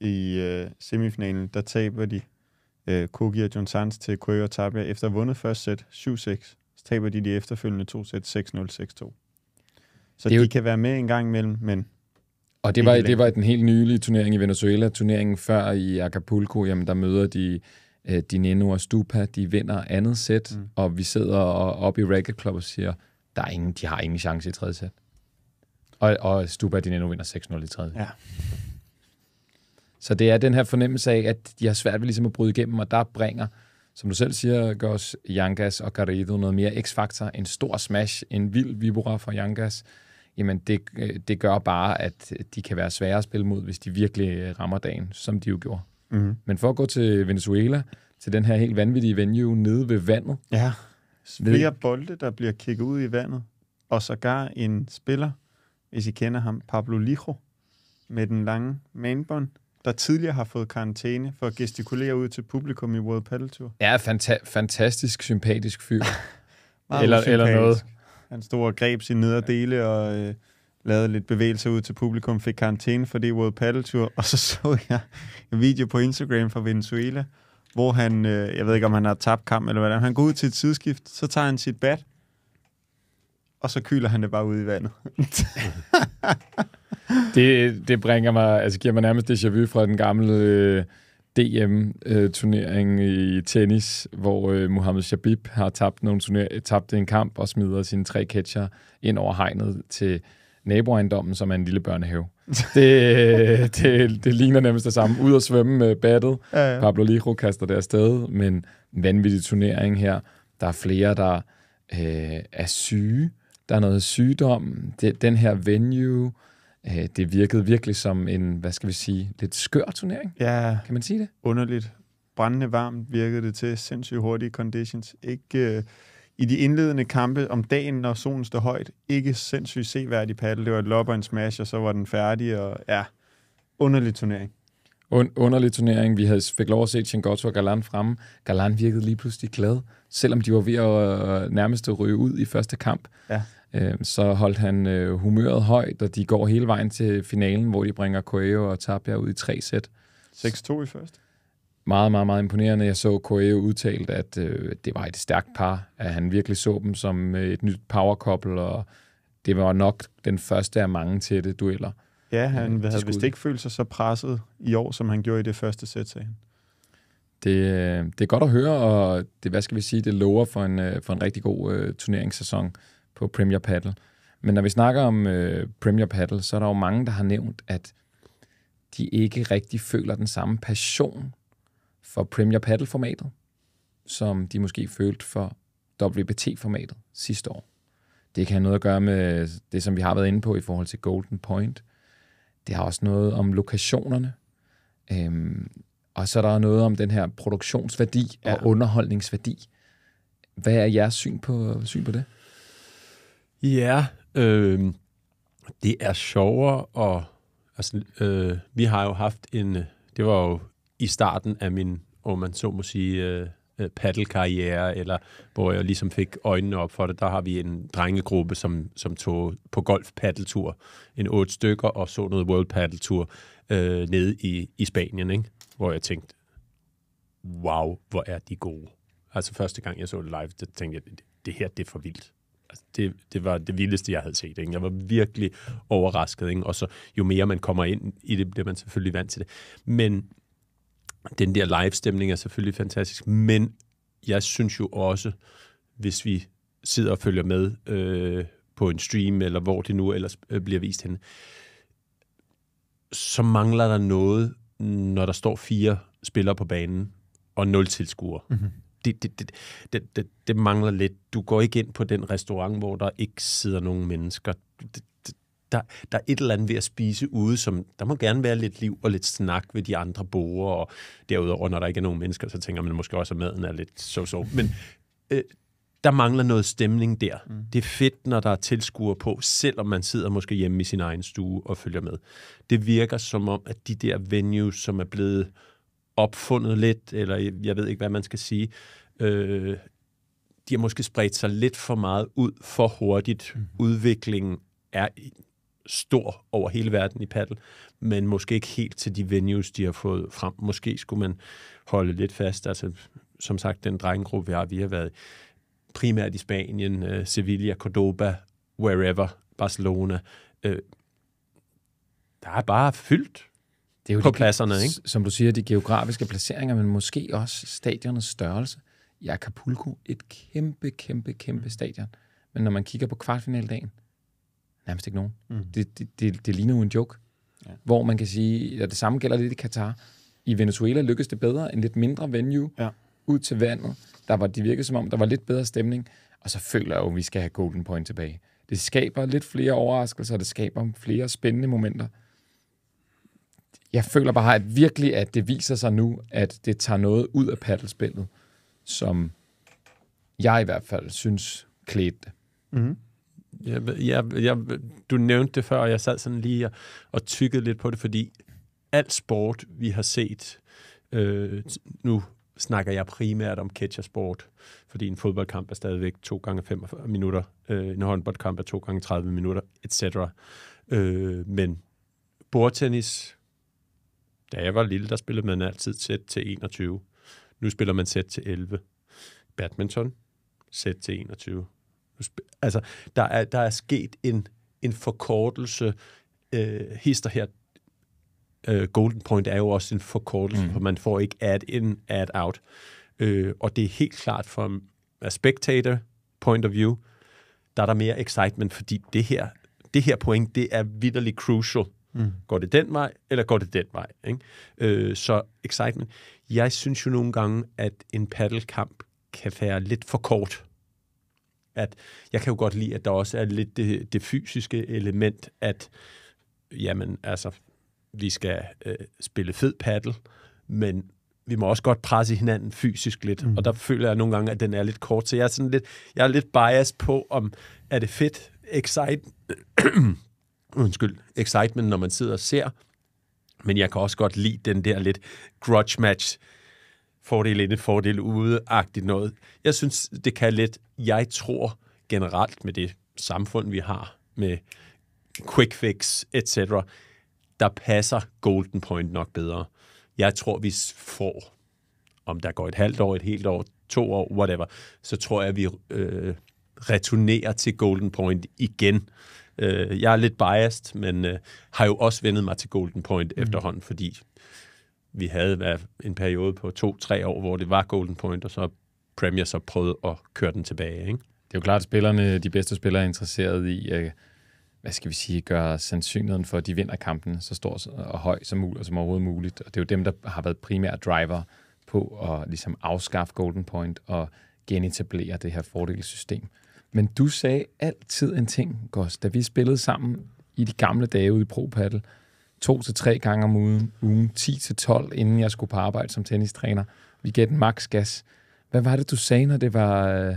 I øh, semifinalen, der taber de øh, Kogi og John Sanz til Køge og Tapia. Efter vundet første sæt 7-6, så taber de de efterfølgende to sæt 6-0, 6-2. Så det de jo... kan være med en gang imellem, men og det var, det var den helt nylige turnering i Venezuela. Turneringen før i Acapulco, jamen der møder de øh, Dineno og Stupa. De vinder andet sæt, mm. og vi sidder og, oppe i Racket Club og siger, der er ingen, de har ingen chance i tredje sæt. Og, og din endnu vinder 6-0 i tredje. Ja. Så det er den her fornemmelse af, at de har svært ved ligesom at bryde igennem, og der bringer, som du selv siger, Gos, Jankas og Garrido noget mere x-faktor, en stor smash, en vild vibora fra Jankas. Jamen, det, øh, det gør bare, at de kan være svære at spille mod, hvis de virkelig øh, rammer dagen, som de jo gjorde. Mm. Men for at gå til Venezuela, til den her helt vanvittige venue nede ved vandet. Ja, flere bolde, der bliver kigget ud i vandet, og sågar en spiller, hvis I kender ham, Pablo Lijo, med den lange manbånd, der tidligere har fået karantæne for at gestikulere ud til publikum i World Paddle Tour. Ja, fanta- fantastisk sympatisk fyr. eller, sympatisk. eller noget. Han stod og greb sin nederdele og øh, lavede lidt bevægelser ud til publikum, fik karantæne for det i World Paddle Tour, og så så jeg en video på Instagram fra Venezuela, hvor han, øh, jeg ved ikke om han har tabt kamp eller hvad, han går ud til et sideskift, så tager han sit bat, og så kyler han det bare ud i vandet. det, det bringer mig, altså giver mig nærmest det vu fra den gamle øh, DM-turnering øh, i tennis, hvor øh, Mohamed Shabib har tabt, nogle turner- tabt en kamp og smider sine tre catcher ind over hegnet til naboejendommen, som er en lille børnehave. det, øh, det, det ligner nærmest det samme. Ud at svømme med battet. Ja, ja. Pablo Liro kaster det afsted, men vanvittig turnering her. Der er flere, der øh, er syge der er noget sygdom, det, den her venue, øh, det virkede virkelig som en, hvad skal vi sige, lidt skør turnering. Ja. Kan man sige det? Underligt. Brændende varmt virkede det til, sindssygt hurtige conditions. Ikke... Øh i de indledende kampe om dagen, når solen står højt, ikke sindssygt seværdig paddle. Det var et lob og en smash, og så var den færdig, og ja, underlig turnering. Und, underlig turnering. Vi havde, fik lov at se Chingotto og Galan fremme. Galan virkede lige pludselig glad, selvom de var ved at øh, nærmest at ryge ud i første kamp. Ja øh, så holdt han øh, humøret højt, og de går hele vejen til finalen, hvor de bringer Coelho og Tapia ud i tre sæt. 6-2 i første? Meget, meget, meget imponerende. Jeg så Coelho udtalt, at øh, det var et stærkt par, at han virkelig så dem som øh, et nyt couple, og det var nok den første af mange tætte dueller. Ja, han øh, havde vist ikke følt sig så presset i år, som han gjorde i det første sæt, sagde han. Det, øh, det er godt at høre, og det, hvad skal vi sige, det lover for en, øh, for en rigtig god øh, turneringssæson på Premier Paddle. Men når vi snakker om øh, Premier Paddle, så er der jo mange, der har nævnt, at de ikke rigtig føler den samme passion for Premier Paddle-formatet, som de måske følte for WBT-formatet sidste år. Det kan have noget at gøre med det, som vi har været inde på i forhold til Golden Point. Det har også noget om lokationerne. Øhm, og så er der noget om den her produktionsværdi og underholdningsværdi. Hvad er jeres syn på, syn på det? Ja, øh, det er sjovere og altså, øh, vi har jo haft en, det var jo i starten af min, om man så må sige, øh, øh, paddelkarriere, eller hvor jeg ligesom fik øjnene op for det, der har vi en drengegruppe, som, som tog på golf paddeltur, en otte stykker, og så noget world paddeltur øh, nede i, i Spanien, ikke? hvor jeg tænkte, wow, hvor er de gode. Altså første gang jeg så det live, der tænkte jeg, det her det er for vildt det, det var det vildeste, jeg havde set. Ikke? Jeg var virkelig overrasket, ikke? og så jo mere man kommer ind i det, bliver man selvfølgelig vant til det. Men den der live-stemning er selvfølgelig fantastisk, men jeg synes jo også, hvis vi sidder og følger med øh, på en stream, eller hvor det nu ellers øh, bliver vist henne, så mangler der noget, når der står fire spillere på banen og nul tilskuere. Mm-hmm det, det, det, det, det, det mangler lidt. Du går ikke ind på den restaurant, hvor der ikke sidder nogen mennesker. Det, det, der, der er et eller andet ved at spise ude, som der må gerne være lidt liv og lidt snak ved de andre borgere. og derudover, når der ikke er nogen mennesker, så tænker man måske også, at maden er lidt so-so. Men øh, der mangler noget stemning der. Mm. Det er fedt, når der er tilskuere på, selvom man sidder måske hjemme i sin egen stue og følger med. Det virker som om, at de der venues, som er blevet opfundet lidt, eller jeg ved ikke, hvad man skal sige. Øh, de har måske spredt sig lidt for meget ud for hurtigt. Mm. Udviklingen er stor over hele verden i paddle, men måske ikke helt til de venues, de har fået frem. Måske skulle man holde lidt fast. Altså, som sagt, den drengegruppe, vi har, vi har været primært i Spanien, øh, Sevilla, Cordoba, wherever, Barcelona. Øh, der er bare fyldt det er jo på de, pladserne, ikke? Som du siger, de geografiske placeringer, men måske også stadionets størrelse. Ja, Acapulco, et kæmpe, kæmpe, kæmpe mm. stadion. Men når man kigger på kvartfinaldagen, nærmest ikke nogen. Mm. Det, det, det, det ligner jo en joke. Ja. Hvor man kan sige, at det samme gælder lidt i Katar. I Venezuela lykkedes det bedre, en lidt mindre venue ja. ud til vandet. Der var, de virkede som om, der var lidt bedre stemning. Og så føler jeg jo, at vi skal have Golden Point tilbage. Det skaber lidt flere overraskelser, det skaber flere spændende momenter jeg føler bare, at virkelig, at det viser sig nu, at det tager noget ud af paddelspillet, som jeg i hvert fald synes klædte det. Mm-hmm. Jeg, jeg, jeg, du nævnte det før, og jeg sad sådan lige og, og tykkede lidt på det, fordi al sport, vi har set, øh, nu snakker jeg primært om catchersport, fordi en fodboldkamp er stadigvæk 2 gange 45 minutter, øh, en håndboldkamp er 2 gange 30 minutter, etc. Øh, men bordtennis, da jeg var lille, der spillede man altid sæt til 21. Nu spiller man sæt til 11. Badminton, sæt til 21. Nu Altså, der er, der er sket en, en forkortelse. Øh, hister her, øh, Golden Point er jo også en forkortelse, mm. for man får ikke add-in, add-out. Øh, og det er helt klart fra spectator point of view, der er der mere excitement, fordi det her, det her point, det er vidderligt crucial Mm. Går det den vej, eller går det den vej? Ikke? Øh, så excitement. Jeg synes jo nogle gange, at en paddelkamp kan være lidt for kort. At jeg kan jo godt lide, at der også er lidt det, det fysiske element, at jamen, altså, vi skal øh, spille fed paddel, men vi må også godt presse hinanden fysisk lidt, mm. og der føler jeg nogle gange, at den er lidt kort, så jeg er sådan lidt, jeg er lidt biased på, om er det fedt, excite, undskyld, excitement, når man sidder og ser. Men jeg kan også godt lide den der lidt grudge match, fordel inde, fordel ude-agtigt noget. Jeg synes, det kan lidt, jeg tror generelt med det samfund, vi har, med quick fix, etc., der passer golden point nok bedre. Jeg tror, vi får, om der går et halvt år, et helt år, to år, whatever, så tror jeg, vi øh, returnerer til golden point igen Øh, jeg er lidt biased, men øh, har jo også vendet mig til Golden Point mm. efterhånden, fordi vi havde været en periode på to-tre år, hvor det var Golden Point, og så Premier så prøvede at køre den tilbage. Ikke? Det er jo klart, at spillerne, de bedste spillere er interesseret i, øh, hvad skal vi sige, gøre sandsynligheden for, at de vinder kampen så stor og høj som muligt, som overhovedet muligt. Og det er jo dem, der har været primære driver på at ligesom afskaffe Golden Point og genetablere det her fordelssystem. Men du sagde altid en ting, Gos, da vi spillede sammen i de gamle dage ude i Pro Paddle, to til tre gange om ugen, ugen 10 til 12, inden jeg skulle på arbejde som tennistræner. Vi gav den max gas. Hvad var det, du sagde, når det var, øh,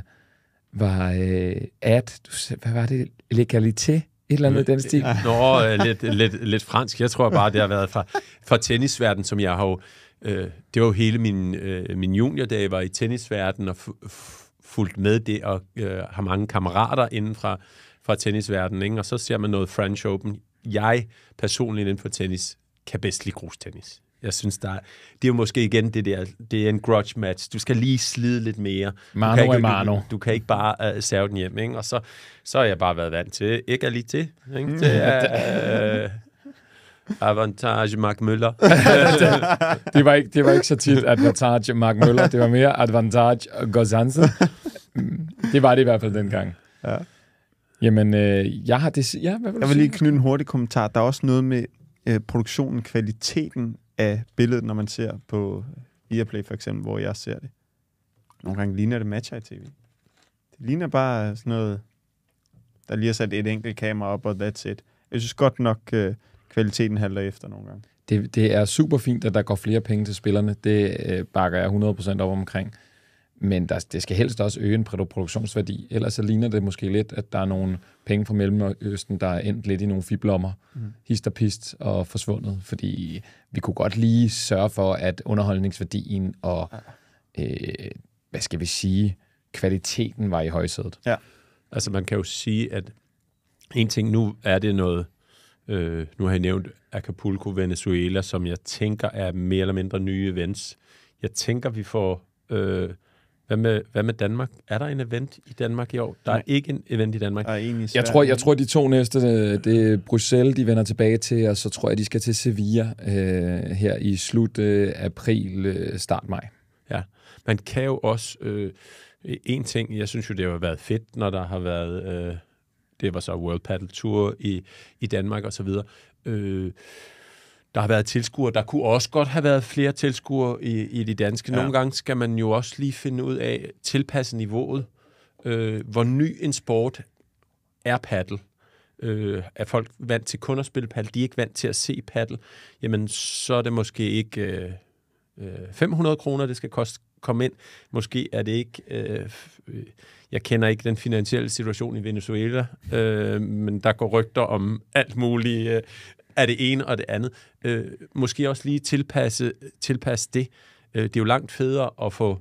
var øh, at, du sagde, hvad var det, legalitet? Et eller andet den stil. Nå, øh, lidt, lidt, lidt fransk. Jeg tror bare, det har været fra, fra tennisverdenen, som jeg har jo, øh, det var jo hele min, øh, min juniordag, var i tennisverdenen, og f- fulgt med det og øh, har mange kammerater inden fra, fra tennisverdenen, ikke? og så ser man noget French Open. Jeg personligt inden for tennis kan bedst lide grustennis. Jeg synes, der er, det er jo måske igen det der, det er en grudge match. Du skal lige slide lidt mere. Mano du kan ikke, er Mano. Du, du kan ikke bare uh, øh, serve den hjem, ikke? Og så, så har jeg bare været vant til, ikke er lige til. Ikke? Mm. Det er, uh, Avantage Mark Møller. det, det, var ikke, det var ikke så tit Advantage Mark Møller, det var mere Advantage Gozansen. Det var det i hvert fald dengang. Ja. Jamen, øh, jeg har det... Ja, hvad vil jeg vil sige? lige knytte en hurtig kommentar. Der er også noget med øh, produktionen, kvaliteten af billedet, når man ser på øh, Viaplay for eksempel, hvor jeg ser det. Nogle gange ligner det matcher i tv. Det ligner bare sådan noget, der lige har sat et enkelt kamera op, og that's it. Jeg synes godt nok, øh, kvaliteten halter efter nogle gange. Det, det er super fint, at der går flere penge til spillerne. Det øh, bakker jeg 100% op omkring. Men der, det skal helst også øge en produktionsværdi. Ellers så ligner det måske lidt, at der er nogle penge fra Mellemøsten, der er endt lidt i nogle fiblommer, mm. hist og pist og forsvundet. Fordi vi kunne godt lige sørge for, at underholdningsværdien og, ja. øh, hvad skal vi sige, kvaliteten var i højsædet. Ja. Altså man kan jo sige, at en ting nu er det noget Øh, nu har jeg nævnt Acapulco, Venezuela, som jeg tænker er mere eller mindre nye events. Jeg tænker, vi får... Øh, hvad med, hvad med Danmark? Er der en event i Danmark i år? Der er Nej. ikke en event i Danmark. er i jeg, tror, jeg tror, de to næste, øh, det er Bruxelles, de vender tilbage til, og så tror jeg, de skal til Sevilla øh, her i slut øh, april, øh, start maj. Ja, man kan jo også... Øh, en ting, jeg synes jo, det har været fedt, når der har været... Øh, det var så World Paddle Tour i, i Danmark og så videre. Øh, der har været tilskuere. Der kunne også godt have været flere tilskuere i, i de danske. Nogle ja. gange skal man jo også lige finde ud af, tilpasse niveauet. Øh, hvor ny en sport er paddle? øh, er folk vant til kun at spille paddle, de er ikke vant til at se paddle, jamen så er det måske ikke øh, 500 øh, kroner, det skal koste komme ind. Måske er det ikke... Øh, øh, jeg kender ikke den finansielle situation i Venezuela, øh, men der går rygter om alt muligt øh, af det ene og det andet. Øh, måske også lige tilpasse, tilpasse det. Øh, det er jo langt federe at få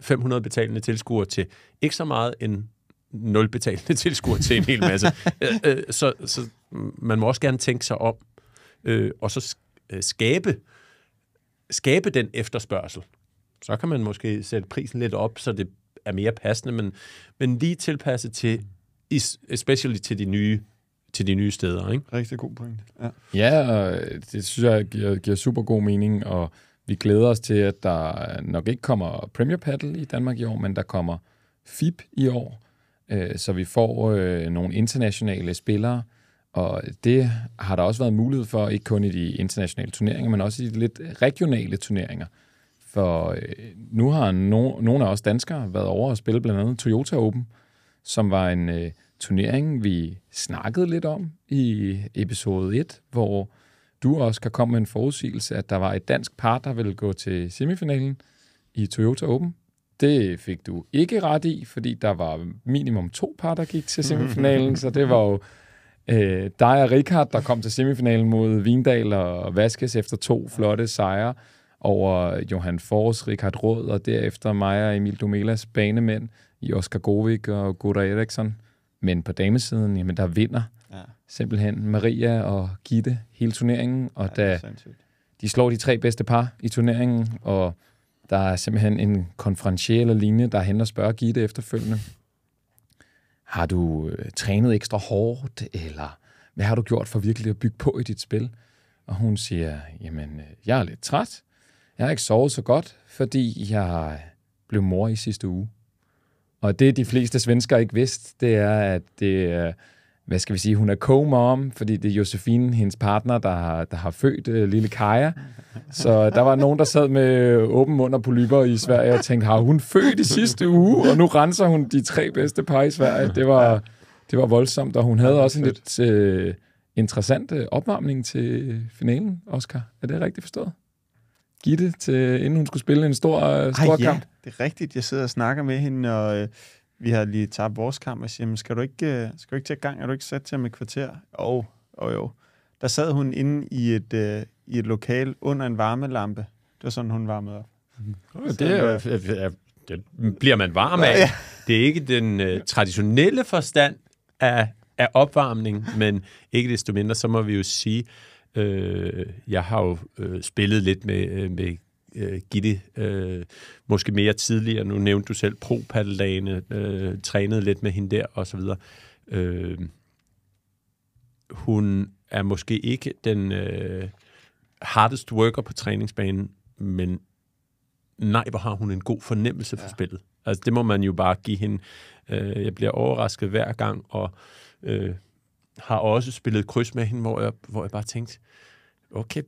500 betalende tilskuere til ikke så meget end nul betalende tilskuere til en hel masse. Øh, øh, så, så man må også gerne tænke sig om, øh, og så øh, skabe, skabe den efterspørgsel så kan man måske sætte prisen lidt op, så det er mere passende, men, men lige tilpasset til, especially til de nye til de nye steder, ikke? Rigtig god point. Ja, ja det synes jeg giver, giver super god mening, og vi glæder os til, at der nok ikke kommer Premier Paddle i Danmark i år, men der kommer FIP i år, øh, så vi får øh, nogle internationale spillere, og det har der også været mulighed for, ikke kun i de internationale turneringer, men også i de lidt regionale turneringer. For øh, nu har no, nogle af os danskere været over og spille blandt andet Toyota Open, som var en øh, turnering, vi snakkede lidt om i episode 1, hvor du også kan komme med en forudsigelse, at der var et dansk par, der ville gå til semifinalen i Toyota Open. Det fik du ikke ret i, fordi der var minimum to par, der gik til semifinalen, så det var jo øh, dig og Richard, der kom til semifinalen mod Vindal og Vaskes efter to flotte sejre over Johan Fors, Richard Råd og derefter mig og Emil Domelas banemænd i Oskar Govik og Gura Eriksson. Men på damesiden, jamen der vinder ja. simpelthen Maria og Gitte hele turneringen, og ja, da de slår de tre bedste par i turneringen, og der er simpelthen en konferentielle linje, der hen og spørger Gitte efterfølgende. Har du øh, trænet ekstra hårdt, eller hvad har du gjort for virkelig at bygge på i dit spil? Og hun siger, jamen, øh, jeg er lidt træt, jeg har ikke sovet så godt, fordi jeg blev mor i sidste uge. Og det, de fleste svensker ikke vidste, det er, at det, øh, hvad skal vi sige, hun er co-mom, fordi det er Josefine, hendes partner, der har, der har født øh, lille Kaja. Så der var nogen, der sad med åben mund og polyper i Sverige og tænkte, har hun født i sidste uge? Og nu renser hun de tre bedste par i Sverige. Det var, det var voldsomt, og hun havde også en lidt øh, interessant øh, opvarmning til finalen, Oscar. Er det rigtigt forstået? Gitte, til, inden hun skulle spille en stor, øh, stor Ej, ja, kamp. det er rigtigt. Jeg sidder og snakker med hende, og øh, vi har lige tabt vores kamp, og siger, Men, skal du ikke, øh, skal du ikke tage gang? Er du ikke sat til med et kvarter? Og oh, oh, jo. Der sad hun inde i et, øh, i et lokal under en varmelampe. Det var sådan, hun varmede op. Mm. det, er, øh, det bliver man varm af. Ja. Det er ikke den øh, traditionelle forstand af, af opvarmning, men ikke desto mindre, så må vi jo sige, Øh, jeg har jo øh, spillet lidt med, øh, med øh, Gitte, øh, måske mere tidligere. Nu nævnte du selv pro øh, trænede lidt med hende der, og så videre. Øh, hun er måske ikke den øh, hardest worker på træningsbanen, men nej, hvor har hun en god fornemmelse for ja. spillet. Altså, det må man jo bare give hende. Øh, jeg bliver overrasket hver gang, og øh, har også spillet kryds med hende, hvor jeg, hvor jeg bare tænkte, okay,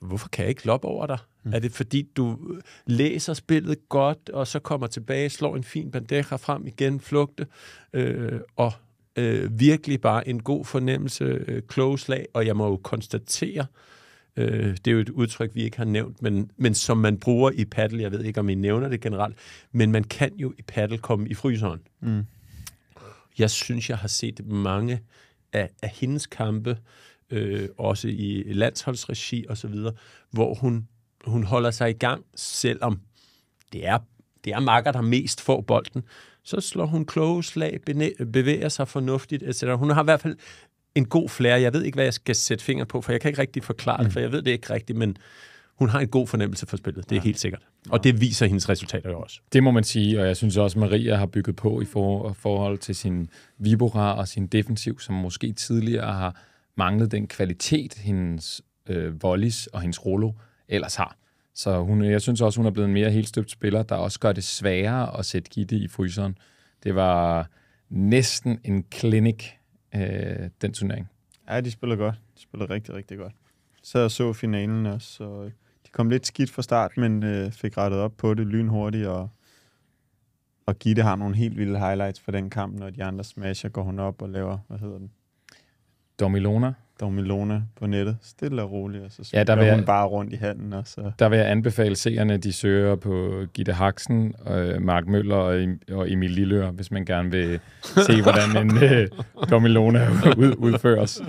hvorfor kan jeg ikke loppe over dig? Mm. Er det fordi, du øh, læser spillet godt, og så kommer tilbage, slår en fin bandeja frem igen, flugte, øh, og øh, virkelig bare en god fornemmelse, øh, kloge slag, og jeg må jo konstatere, øh, det er jo et udtryk, vi ikke har nævnt, men, men som man bruger i paddle, jeg ved ikke, om I nævner det generelt, men man kan jo i paddle komme i fryseren. Mm. Jeg synes, jeg har set mange af, af hendes kampe, øh, også i landsholdsregi osv., hvor hun, hun holder sig i gang, selvom det er, det er makker, der mest får bolden. Så slår hun kloge slag, bevæger sig fornuftigt, etc. Hun har i hvert fald en god flære. Jeg ved ikke, hvad jeg skal sætte finger på, for jeg kan ikke rigtig forklare det, mm. for jeg ved det ikke rigtigt, men hun har en god fornemmelse for spillet, det er ja. helt sikkert. Og det viser hendes resultater jo også. Det må man sige, og jeg synes også, Maria har bygget på i for, forhold til sin vibora og sin defensiv, som måske tidligere har manglet den kvalitet, hendes øh, volleys og hendes rollo ellers har. Så hun, jeg synes også, hun er blevet en mere helt støbt spiller, der også gør det sværere at sætte Gitte i fryseren. Det var næsten en klinik, øh, den turnering. Ja, de spiller godt. De spiller rigtig, rigtig godt. Så jeg så finalen også, og de kom lidt skidt fra start, men øh, fik rettet op på det lynhurtigt, og, og Gitte har nogle helt vilde highlights for den kamp, når de andre smasher går hun op og laver, hvad hedder den? Domilona. Domilona på nettet, stille og roligt, og så ja, der vil jeg, hun bare rundt i handen. Og så. Der vil jeg anbefale seerne, de søger på Gitte Haksen, øh, Mark Møller og, og Emil Lillør, hvis man gerne vil se, hvordan en øh, Domilona ud, udføres.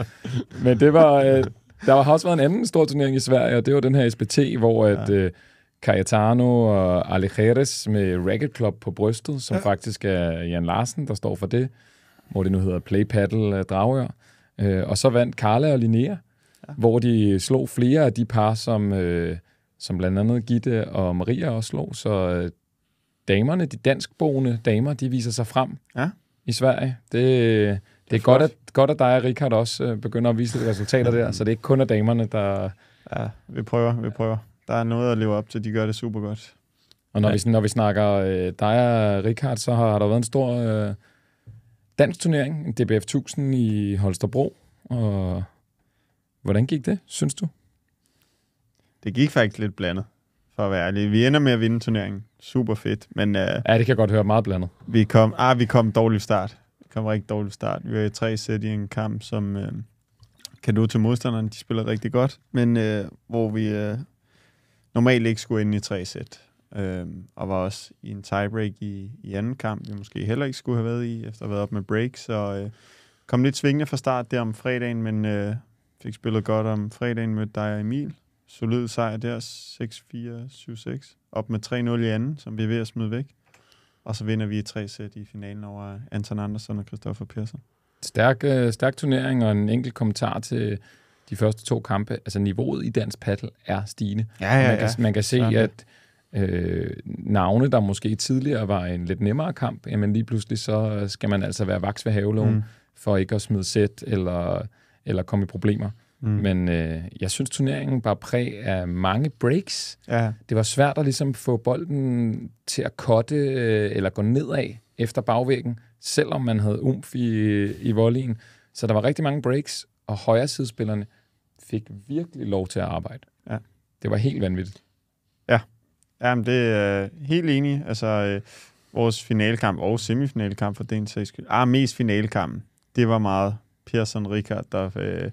Men det var, øh, der har også været en anden stor turnering i Sverige, og det var den her SBT, hvor ja. at... uh, Cayetano og Alejeres med Racket Club på brystet, som ja. faktisk er Jan Larsen, der står for det, hvor det nu hedder Play Paddle øh, Dragør. Uh, og så vandt Carla og Linnea, ja. hvor de slog flere af de par, som, uh, som blandt andet Gitte og Maria også slog. Så uh, damerne, de danskboende damer, de viser sig frem ja. i Sverige. Det, det er godt, at, godt, at dig og Richard også øh, begynder at vise lidt resultater der, så det er ikke kun af damerne, der... Ja, vi prøver, vi prøver. Der er noget at leve op til, de gør det super godt. Og når, ja. vi, når vi snakker øh, dig og Richard, så har, har der været en stor øh, dansk turnering, en DBF 1000 i Holstebro. Og hvordan gik det, synes du? Det gik faktisk lidt blandet, for at være ærlig. Vi ender med at vinde turneringen. Super fedt, men... Øh, ja, det kan jeg godt høre. Meget blandet. Vi kom, ah, vi kom dårlig start kom rigtig dårlig start. Vi var i tre sæt i en kamp, som øh, kan til modstanderen. De spiller rigtig godt, men øh, hvor vi øh, normalt ikke skulle ind i tre sæt. Øh, og var også i en tiebreak i, i anden kamp, vi måske heller ikke skulle have været i, efter at have været op med break. Så øh, kom lidt svingende fra start der om fredagen, men øh, fik spillet godt om fredagen med dig og Emil. Solid sejr der, 6-4, 7-6. Op med 3-0 i anden, som vi er ved at smide væk. Og så vinder vi i tre sæt i finalen over Anton Andersen og Christoffer Persson. Stærk, øh, stærk turnering og en enkelt kommentar til de første to kampe. Altså niveauet i dansk paddle er stigende. Ja, ja, man, kan, man kan se, Sådan. at øh, navne, der måske tidligere var en lidt nemmere kamp, jamen lige pludselig så øh, skal man altså være vaks ved havelån mm. for ikke at smide sæt eller, eller komme i problemer. Mm. Men øh, jeg synes, turneringen var præg af mange breaks. Ja. Det var svært at ligesom få bolden til at kotte øh, eller gå nedad efter bagvæggen, selvom man havde umf i, i volleyen. Så der var rigtig mange breaks, og højresidespillerne fik virkelig lov til at arbejde. Ja. Det var helt vanvittigt. Ja, Jamen, det er øh, helt enig. Altså, øh, vores finalekamp og semifinalekamp for sags skyld. Ah, mest finalekampen. Det var meget Pearson Ricard, der... Øh,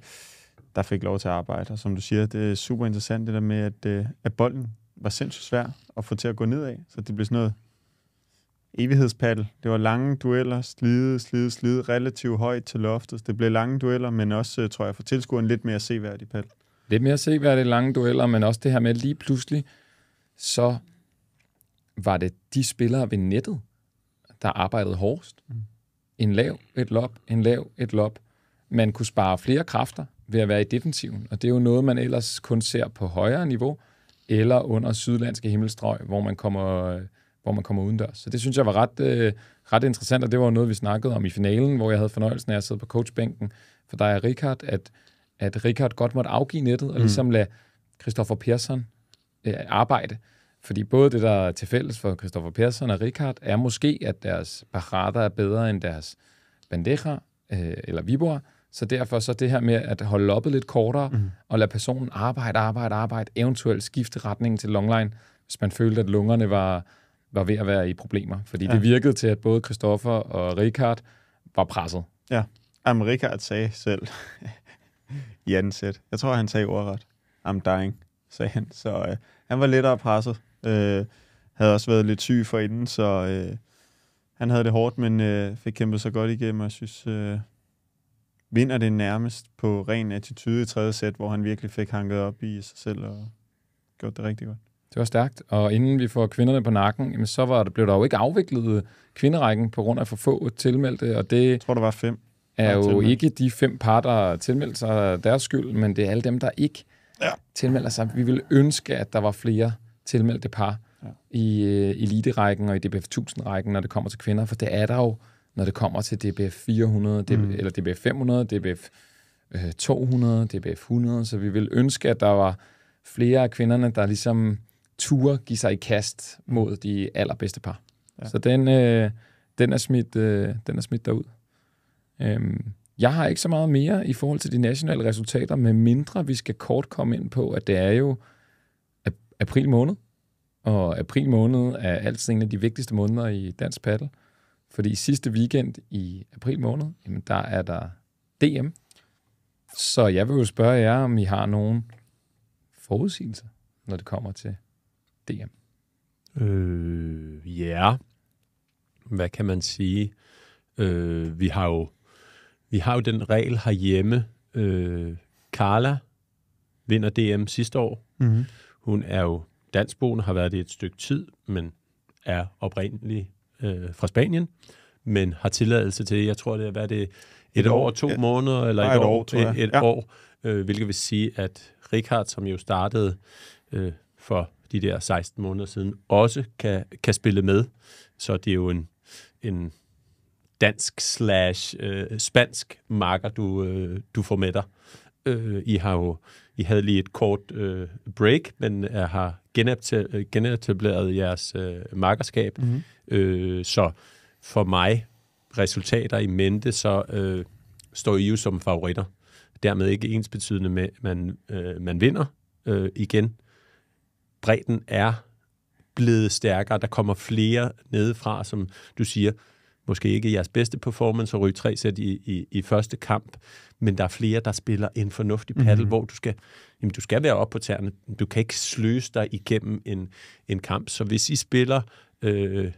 der fik lov til at arbejde. Og som du siger, det er super interessant det der med, at, øh, at bolden var sindssygt svær at få til at gå nedad. Så det blev sådan noget evighedspaddel. Det var lange dueller, slide, slide, slide, relativt højt til loftet. Det blev lange dueller, men også, øh, tror jeg, for tilskueren lidt mere seværdig paddel. Lidt mere seværdig lange dueller, men også det her med lige pludselig, så var det de spillere ved nettet, der arbejdede hårdest. Mm. En lav, et lop, en lav, et lop. Man kunne spare flere kræfter ved at være i defensiven. Og det er jo noget, man ellers kun ser på højere niveau, eller under sydlandske himmelstrøg, hvor man kommer, hvor man kommer udendørs. Så det synes jeg var ret, øh, ret interessant, og det var noget, vi snakkede om i finalen, hvor jeg havde fornøjelsen af at sidde på coachbænken for dig og Richard, at, at Richard godt måtte afgive nettet, og mm. ligesom lade Christoffer Persson øh, arbejde. Fordi både det, der er til fælles for Christoffer Persson og Richard, er måske, at deres parader er bedre end deres bandeja øh, eller vibor, så derfor så det her med at holde loppet lidt kortere, mm. og lade personen arbejde, arbejde, arbejde, eventuelt skifte retningen til longline, hvis man følte, at lungerne var, var ved at være i problemer. Fordi ja. det virkede til, at både Christoffer og Richard var presset. Ja, Am Richard sagde selv i anden sæt. Jeg tror, han sagde ordret. I'm dying, sagde han. Så øh, han var lidt presset. Øh, havde også været lidt syg forinden, så øh, han havde det hårdt, men øh, fik kæmpet sig godt igennem, og jeg synes... Øh, vinder det nærmest på ren attitude i tredje sæt, hvor han virkelig fik hanket op i sig selv og gjort det rigtig godt. Det var stærkt, og inden vi får kvinderne på nakken, så var det, blev der jo ikke afviklet øh, kvinderækken på grund af for få tilmeldte, og det... Jeg tror, der var fem. Er jo tilmeldt. ikke de fem par, der tilmeldte sig deres skyld, men det er alle dem, der ikke ja. tilmelder sig. Vi ville ønske, at der var flere tilmeldte par ja. i øh, eliterækken og i DBF 1000-rækken, når det kommer til kvinder, for det er der jo når det kommer til DBF 400, DBF, mm. eller DBF 500, DBF 200, DBF 100, så vi vil ønske, at der var flere af kvinderne, der ligesom turde give sig i kast mod de allerbedste par. Ja. Så den, øh, den, er smidt, øh, den er smidt derud. Øhm, jeg har ikke så meget mere i forhold til de nationale resultater, med mindre vi skal kort komme ind på, at det er jo april måned, og april måned er altid en af de vigtigste måneder i dansk paddle. Fordi sidste weekend i april måned, jamen der er der DM. Så jeg vil jo spørge jer, om I har nogen forudsigelser, når det kommer til DM. Øh, ja. Øh, yeah. Hvad kan man sige? Øh, vi, har jo, vi har jo den regel herhjemme. Øh, Carla vinder DM sidste år. Mm-hmm. Hun er jo dansboende, har været det et stykke tid, men er oprindelig øh, fra Spanien, men har tilladelse til, jeg tror det er, hvad det et, et år, år to ja. måneder, eller Nej, et, et år, år et, et ja. år øh, hvilket vil sige, at Richard, som jo startede øh, for de der 16 måneder siden, også kan, kan spille med. Så det er jo en, en dansk slash øh, spansk marker, du, øh, du får med dig. Øh, I har jo, I havde lige et kort øh, break, men jeg har genetableret jeres øh, markerskab. Mm-hmm. Øh, så for mig, resultater i mente, så øh, står I jo som favoritter. Dermed ikke ens betydende med, at man, øh, man vinder øh, igen. Bredden er blevet stærkere. Der kommer flere nedefra, som du siger, måske ikke jeres bedste performance og ryge tre sæt i, i, i første kamp, men der er flere, der spiller en fornuftig paddle, mm-hmm. hvor du skal, jamen, du skal være op på tæerne. Du kan ikke sløse dig igennem en, en kamp. Så hvis I spiller øh,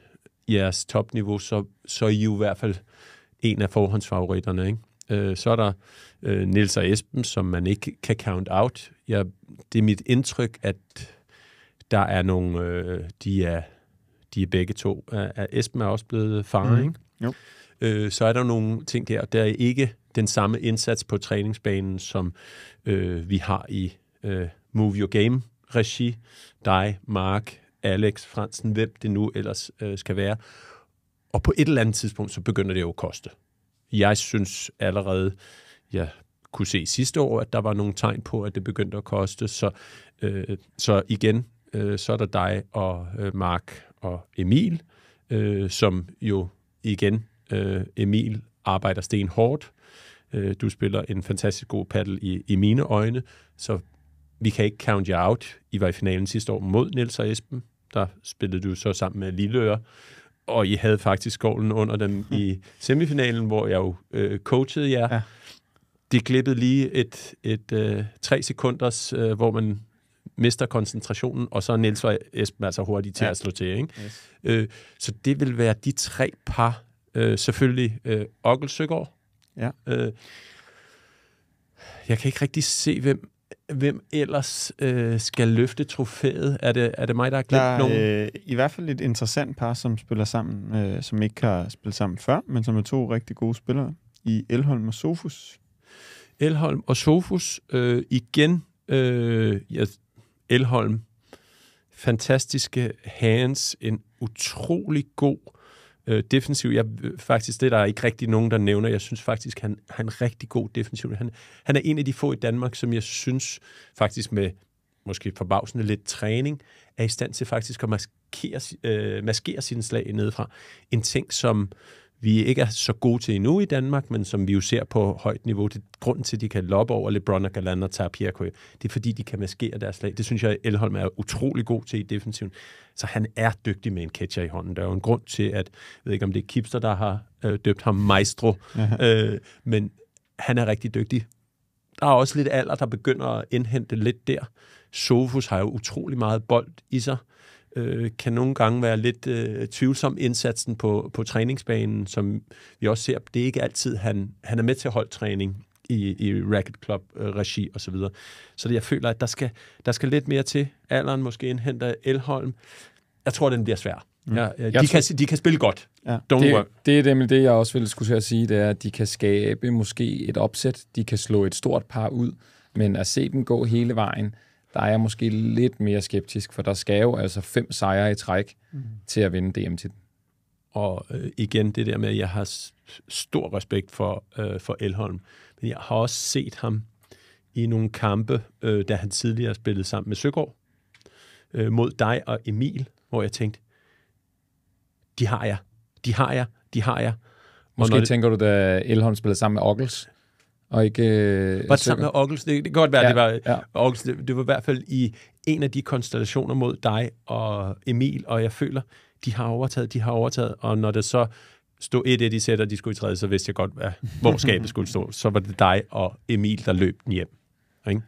jeres topniveau, så, så er I jo i hvert fald en af forhåndsfavoritterne. Ikke? Øh, så er der øh, Nils og Esben, som man ikke kan count out. Jeg, det er mit indtryk, at der er nogle, øh, de er de er begge to. Er Esben er også blevet far, mm. ikke? Jo. Øh, så er der nogle ting der. Der er ikke den samme indsats på træningsbanen, som øh, vi har i øh, Move Your Game regi. Dig, Mark, Alex, Fransen, hvem det nu ellers øh, skal være. Og på et eller andet tidspunkt, så begynder det jo at koste. Jeg synes allerede, jeg kunne se sidste år, at der var nogle tegn på, at det begyndte at koste. Så, øh, så igen, øh, så er der dig og øh, Mark og Emil, øh, som jo igen, øh, Emil arbejder sten hårdt. Øh, du spiller en fantastisk god paddle i, i mine øjne, så vi kan ikke count you out. I var i finalen sidste år mod Niels og Esben. Der spillede du så sammen med Lilleøre, og I havde faktisk skålen under dem hmm. i semifinalen, hvor jeg jo øh, coachede jer. Ja. Det glippede lige et, et øh, tre sekunders, øh, hvor man mister koncentrationen, og så er Niels og Esben altså hurtigt til ja. at slå til. Ikke? Yes. Øh, så det vil være de tre par. Øh, selvfølgelig øh, Okkel Søgaard. Ja. Øh, jeg kan ikke rigtig se, hvem hvem ellers øh, skal løfte trofæet? Er det, er det mig, der har glemt der er, nogen? Øh, I hvert fald et interessant par, som spiller sammen, øh, som ikke har spillet sammen før, men som er to rigtig gode spillere, i Elholm og Sofus. Elholm og Sofus, øh, igen, øh, jeg Elholm. Fantastiske hands, en utrolig god øh, defensiv. Jeg, øh, faktisk det, der er ikke rigtig nogen, der nævner. Jeg synes faktisk, han, han er rigtig god defensiv. Han, han er en af de få i Danmark, som jeg synes faktisk med måske forbavsende lidt træning, er i stand til faktisk at maskere, øh, maskere sine slag nedefra. En ting, som vi ikke er så gode til endnu i Danmark, men som vi jo ser på højt niveau. Det er grunden til, at de kan loppe over LeBron og Galan og Tapirko. Det er fordi, de kan maskere deres slag. Det synes jeg, Elholm er utrolig god til i defensiven. Så han er dygtig med en catcher i hånden. Der er jo en grund til, at jeg ved ikke, om det er Kipster, der har øh, døbt ham maestro, øh, men han er rigtig dygtig. Der er også lidt alder, der begynder at indhente lidt der. Sofus har jo utrolig meget bold i sig øh, kan nogle gange være lidt øh, tvivlsom indsatsen på, på træningsbanen, som vi også ser, det er ikke altid, han, han er med til holdtræning i, i Racket Club øh, regi og Så, videre. så jeg føler, at der skal, der skal lidt mere til. Alderen måske indhenter Elholm. Jeg tror, den bliver svær. Mm. Ja, ja, de, jeg kan, de kan spille godt. Ja. Don't det, work. det er nemlig det, jeg også ville skulle at sige, det er, at de kan skabe måske et opsæt, de kan slå et stort par ud, men at se dem gå hele vejen, der er jeg måske lidt mere skeptisk, for der skal jo altså fem sejre i træk mm. til at vinde DM-titlen. Og øh, igen, det der med, at jeg har stor respekt for, øh, for Elholm, men jeg har også set ham i nogle kampe, øh, da han tidligere spillede sammen med Søgaard, øh, mod dig og Emil, hvor jeg tænkte, de har jeg, de har jeg, de har jeg. Måske tænker du, da Elholm spillede sammen med Ockels? og ikke... Øh, var det altså- sammen med Ogles? Det, det kan godt være, ja, det var ja. Ogles, Det, det var i hvert fald i en af de konstellationer mod dig og Emil, og jeg føler, de har overtaget, de har overtaget, og når det så stod et af de sætter, de skulle i tredje, så vidste jeg godt, hvad, hvor skabet skulle stå. Så var det dig og Emil, der løb den hjem. Ikke?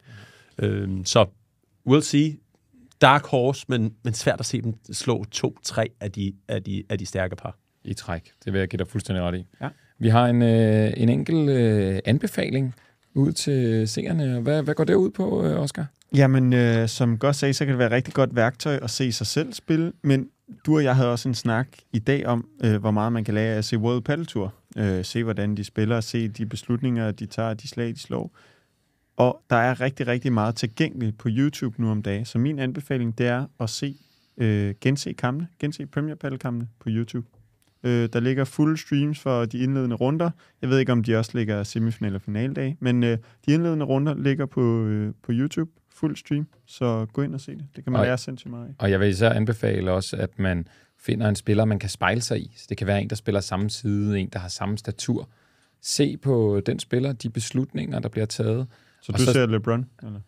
Øhm, så we'll see. Dark horse, men, men svært at se dem slå to-tre af de, af, de, af de stærke par. I træk. Det vil jeg give dig fuldstændig ret i. Ja. Vi har en, øh, en enkelt øh, anbefaling ud til seerne. Hvad, hvad går det ud på, øh, Oscar? Jamen, øh, som godt sagde, så kan det være et rigtig godt værktøj at se sig selv spille, men du og jeg havde også en snak i dag om, øh, hvor meget man kan lære af at se World Paddle Tour. Øh, se, hvordan de spiller, se de beslutninger, de tager, de slag, de slår. Og der er rigtig, rigtig meget tilgængeligt på YouTube nu om dagen, så min anbefaling, det er at se, øh, gense kampene, gense Premier Paddle kampene på YouTube. Øh, der ligger fuld streams for de indledende runder. Jeg ved ikke, om de også ligger semifinal og finaldag, men øh, de indledende runder ligger på, øh, på YouTube, fuld stream, så gå ind og se det. Det kan man og, lære sindssygt meget af. Og jeg vil især anbefale også, at man finder en spiller, man kan spejle sig i. Så det kan være en, der spiller samme side, en, der har samme statur. Se på den spiller, de beslutninger, der bliver taget. Så og du så, ser LeBron? Eller?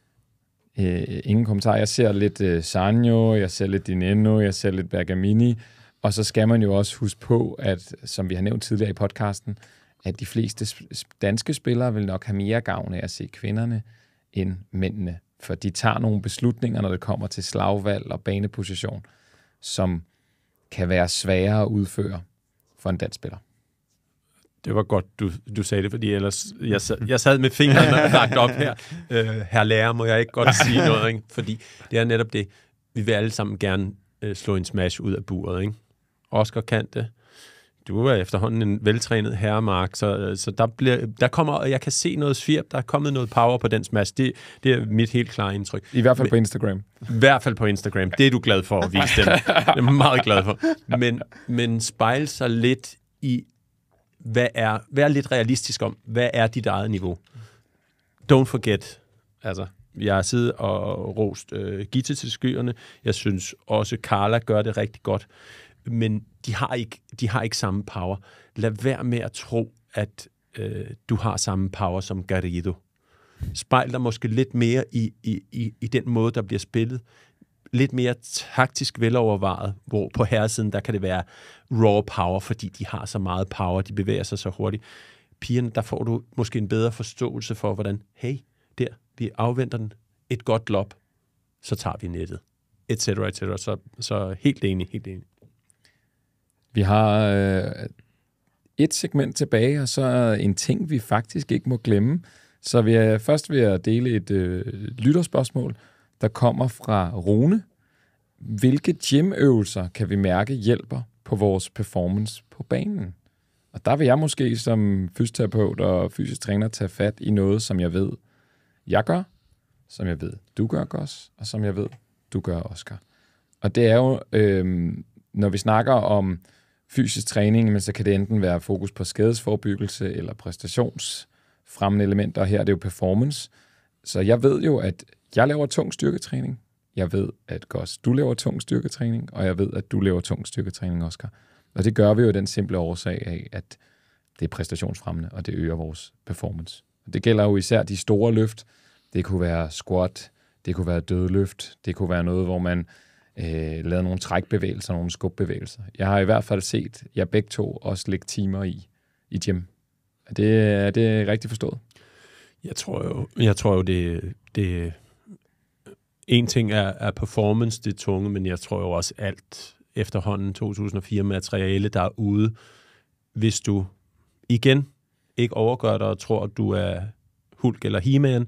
Øh, ingen kommentar. Jeg ser lidt øh, Sanjo, jeg ser lidt Dineno, jeg ser lidt Bergamini. Og så skal man jo også huske på, at som vi har nævnt tidligere i podcasten, at de fleste danske spillere vil nok have mere gavn af at se kvinderne end mændene. For de tager nogle beslutninger, når det kommer til slagvalg og baneposition, som kan være sværere at udføre for en dansk spiller. Det var godt, du, du sagde det, fordi ellers, jeg, sad, jeg sad med fingrene lagt op her. Øh, her lærer, må jeg ikke godt sige noget, ikke? fordi det er netop det. Vi vil alle sammen gerne øh, slå en smash ud af buret, ikke? Oscar kan det. Du er efterhånden en veltrænet herremark, så, øh, så der, bliver, der kommer, jeg kan se noget svirp, der er kommet noget power på den smash. Det, det er mit helt klare indtryk. I hvert fald Men, på Instagram. I hvert fald på Instagram. Det er du glad for at vise den. Det er meget glad for. Men, men spejle sig lidt i, hvad er, vær lidt realistisk om, hvad er dit eget niveau? Don't forget, altså, jeg har siddet og rost øh, Gita til skyerne. Jeg synes også, Carla gør det rigtig godt men de har, ikke, de har ikke samme power. Lad være med at tro, at øh, du har samme power som Garrido. Spejl dig måske lidt mere i, i, i, i den måde, der bliver spillet. Lidt mere taktisk velovervejet, hvor på herresiden, der kan det være raw power, fordi de har så meget power, de bevæger sig så hurtigt. Pigerne, der får du måske en bedre forståelse for, hvordan, hey, der, vi afventer den, et godt lob, så tager vi nettet, et cetera, et cetera. Så, så helt enig, helt enig. Vi har øh, et segment tilbage, og så en ting, vi faktisk ikke må glemme. Så vi er, først vil jeg dele et øh, lytterspørgsmål, der kommer fra Rune. Hvilke gymøvelser kan vi mærke hjælper på vores performance på banen? Og der vil jeg måske som fysioterapeut og fysisk træner tage fat i noget, som jeg ved, jeg gør, som jeg ved, du gør, Gos, og som jeg ved, du gør, Oscar. Og det er jo, øh, når vi snakker om fysisk træning, men så kan det enten være fokus på skadesforbyggelse eller præstationsfremmende elementer, her er det jo performance. Så jeg ved jo, at jeg laver tung styrketræning. Jeg ved, at Goss, du laver tung styrketræning, og jeg ved, at du laver tung styrketræning, Oscar. Og det gør vi jo den simple årsag af, at det er præstationsfremmende, og det øger vores performance. Det gælder jo især de store løft. Det kunne være squat, det kunne være dødløft, det kunne være noget, hvor man øh, lavet nogle trækbevægelser, nogle skubbevægelser. Jeg har i hvert fald set jer begge to også lægge timer i, i gym. Er det, er det rigtigt forstået? Jeg tror jo, jeg tror jo det, det en ting er, er performance, det tunge, men jeg tror jo også alt efterhånden 2004 materiale, der er ude, hvis du igen ikke overgør dig og tror, at du er Hulk eller he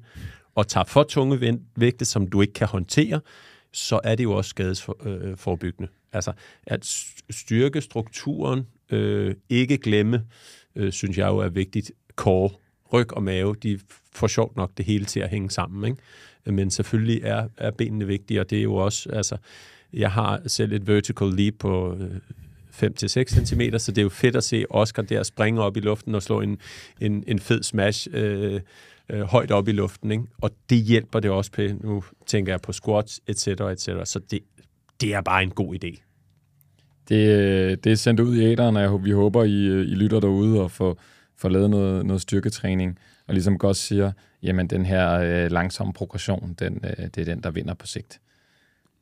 og tager for tunge vægte, som du ikke kan håndtere, så er det jo også skadesforbyggende. Altså at styrke strukturen, øh, ikke glemme, øh, synes jeg jo er vigtigt. Core, ryg og mave, de får sjovt nok det hele til at hænge sammen. Ikke? Men selvfølgelig er, er benene vigtige, og det er jo også, altså, jeg har selv et vertical leap på øh, 5-6 cm, så det er jo fedt at se Oscar der springe op i luften og slå en, en, en fed smash øh, øh, højt op i luften, ikke? og det hjælper det også på. Nu tænker jeg på squats, etc., etc., så det, det er bare en god idé. Det, øh, det er sendt ud i æderen, og vi håber, I, øh, I lytter derude og får, får lavet noget, noget styrketræning. Og ligesom godt siger, jamen den her øh, langsomme progression, den, øh, det er den, der vinder på sigt.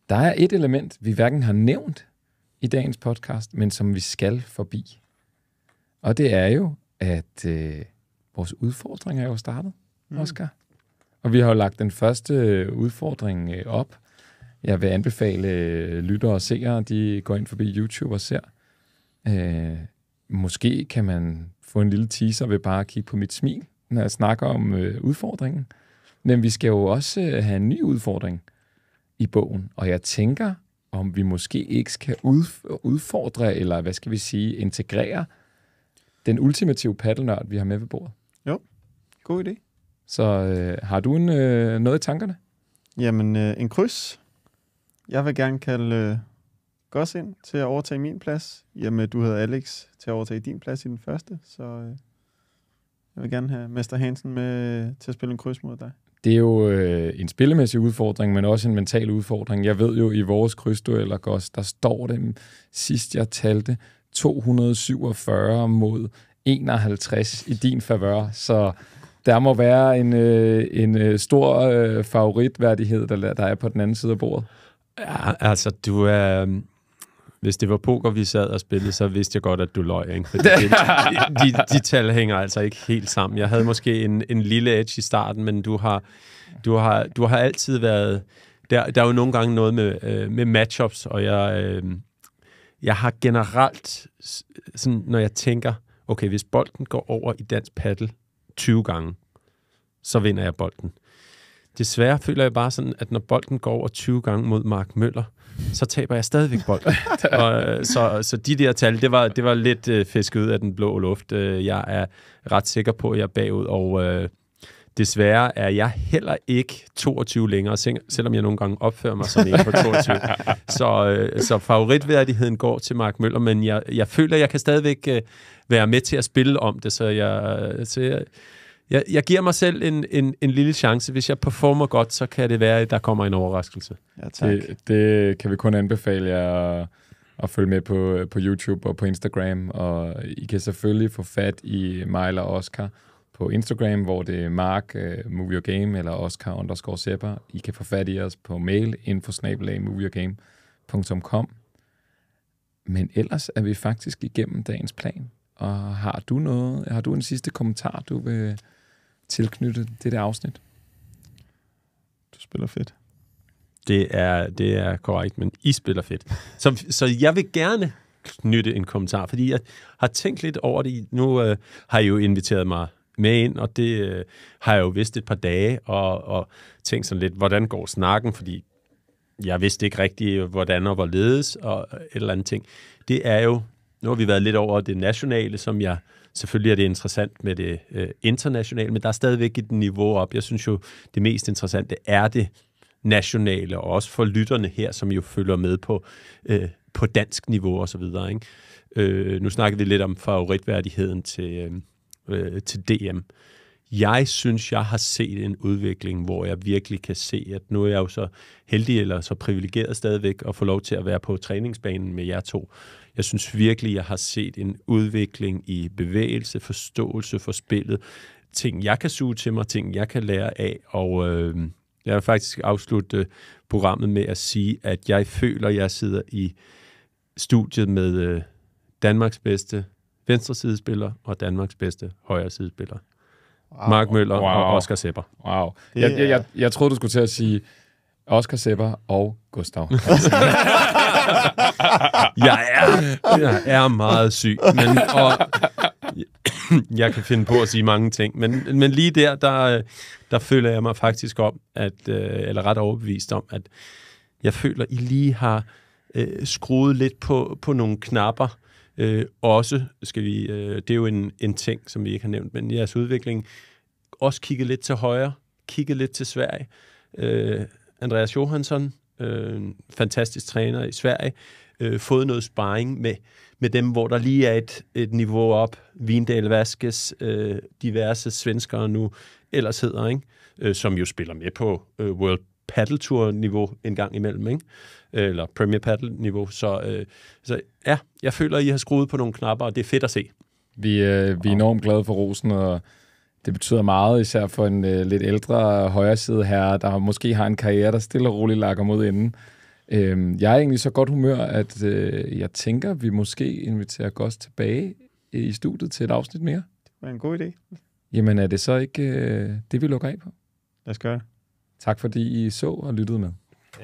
Der er et element, vi hverken har nævnt i dagens podcast, men som vi skal forbi. Og det er jo, at øh, vores udfordringer er jo startet. Mm. Oscar. Mm. Og vi har jo lagt den første øh, udfordring øh, op. Jeg vil anbefale øh, lyttere og seere, de går ind forbi YouTube og ser. Øh, måske kan man få en lille teaser ved bare at kigge på mit smil, når jeg snakker om øh, udfordringen. Men vi skal jo også have en ny udfordring i bogen, og jeg tænker, om vi måske ikke skal udfordre, eller hvad skal vi sige, integrere den ultimative paddelnørd, vi har med ved bordet. Jo, god idé. Så øh, har du en, øh, noget i tankerne? Jamen, øh, en kryds. Jeg vil gerne kalde øh, ind til at overtage min plads. Jamen, du hedder Alex til at overtage din plads i den første, så øh, jeg vil gerne have Mester Hansen med øh, til at spille en kryds mod dig. Det er jo øh, en spillemæssig udfordring, men også en mental udfordring. Jeg ved jo, i vores krydsdueller, Goss, der står dem, sidst jeg talte, 247 mod 51 i din favør, så der må være en, øh, en øh, stor øh, favoritværdighed, der, der er på den anden side af bordet. Ja, altså, du er... Øh, hvis det var poker, vi sad og spillede, så vidste jeg godt, at du løj. Ikke? Fordi det, de, de tal hænger altså ikke helt sammen. Jeg havde måske en, en lille edge i starten, men du har, du har, du har altid været... Der, der er jo nogle gange noget med, øh, med matchups, og jeg, øh, jeg har generelt, sådan, når jeg tænker, okay, hvis bolden går over i dansk paddle, 20 gange, så vinder jeg bolden. Desværre føler jeg bare sådan, at når bolden går over 20 gange mod Mark Møller, så taber jeg stadigvæk bolden. og, øh, så, så de der tal, det var, det var lidt øh, fisket ud af den blå luft. Øh, jeg er ret sikker på, at jeg er bagud, og øh, Desværre er jeg heller ikke 22 længere, selvom jeg nogle gange opfører mig som en på 22. så, øh, så favoritværdigheden går til Mark Møller, men jeg, jeg føler, at jeg kan stadigvæk øh, være med til at spille om det, så jeg... Øh, så jeg jeg, jeg giver mig selv en, en, en lille chance. Hvis jeg performer godt, så kan det være, at der kommer en overraskelse. Ja, tak. Det, det kan vi kun anbefale jer at, at følge med på, på YouTube og på Instagram. Og I kan selvfølgelig få fat i mig eller Oscar på Instagram, hvor det er Mark, uh, Movie or Game, eller Oscar underscore Sepper. I kan få fat i os på mail, infosnabelag.movieogame.com. Men ellers er vi faktisk igennem dagens plan. Og har du noget, har du en sidste kommentar, du vil tilknytte det der afsnit? Du spiller fedt. Det er, det er korrekt, men I spiller fedt. Så, så jeg vil gerne knytte en kommentar, fordi jeg har tænkt lidt over det. Nu øh, har I jo inviteret mig med ind, og det øh, har jeg jo vidst et par dage, og, og tænkt sådan lidt, hvordan går snakken, fordi jeg vidste ikke rigtigt, hvordan og hvorledes, og et eller andet ting. Det er jo, nu har vi været lidt over det nationale, som jeg, selvfølgelig er det interessant med det øh, internationale, men der er stadigvæk et niveau op. Jeg synes jo, det mest interessante er det nationale, og også for lytterne her, som jo følger med på, øh, på dansk niveau og så videre. Ikke? Øh, nu snakkede vi lidt om favoritværdigheden til, øh, øh, til DM. Jeg synes, jeg har set en udvikling, hvor jeg virkelig kan se, at nu er jeg jo så heldig eller så privilegeret stadigvæk at få lov til at være på træningsbanen med jer to. Jeg synes virkelig, jeg har set en udvikling i bevægelse, forståelse for spillet, ting, jeg kan suge til mig, ting, jeg kan lære af, og øh, jeg vil faktisk afslutte øh, programmet med at sige, at jeg føler, at jeg sidder i studiet med øh, Danmarks bedste venstre sidespiller og Danmarks bedste højre sidespiller. Wow. Mark Møller wow. og Oscar Sepper. Wow. Jeg, jeg, jeg, jeg troede, du skulle til at sige Oscar Sepper og Gustav. jeg, er, jeg er meget syg, men, og, jeg kan finde på at sige mange ting, men, men lige der, der, der føler jeg mig faktisk om, at, øh, eller ret overbevist om, at jeg føler, I lige har øh, skruet lidt på, på nogle knapper, øh, også skal vi, øh, det er jo en, en ting, som vi ikke har nævnt, men jeres udvikling, også kigge lidt til højre, kigge lidt til Sverige. Øh, Andreas Johansson, øh, fantastisk træner i Sverige, øh, fået noget sparring med, med dem, hvor der lige er et, et niveau op. Vindal Vaskes, øh, diverse svenskere nu ellers hedder, ikke? Øh, som jo spiller med på øh, World paddeltur-niveau en gang imellem, ikke? Øh, eller Premier Paddle-niveau. Så, øh, så ja, jeg føler, at I har skruet på nogle knapper, og det er fedt at se. Vi, øh, vi er enormt glade for rosen, og det betyder meget, især for en øh, lidt ældre højreside her, der måske har en karriere, der stille og roligt lakker mod enden. Øh, jeg er egentlig så godt humør, at øh, jeg tænker, vi måske inviterer Gost tilbage øh, i studiet til et afsnit mere. Det var en god idé. Jamen er det så ikke øh, det, vi lukker af på? Lad os gøre det. Tak fordi I så og lyttede med.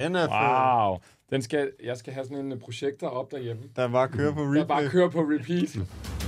Den er Wow. Den skal, jeg skal have sådan en øh, projekter op derhjemme. Der bare kører på repeat. Der bare kører på repeat.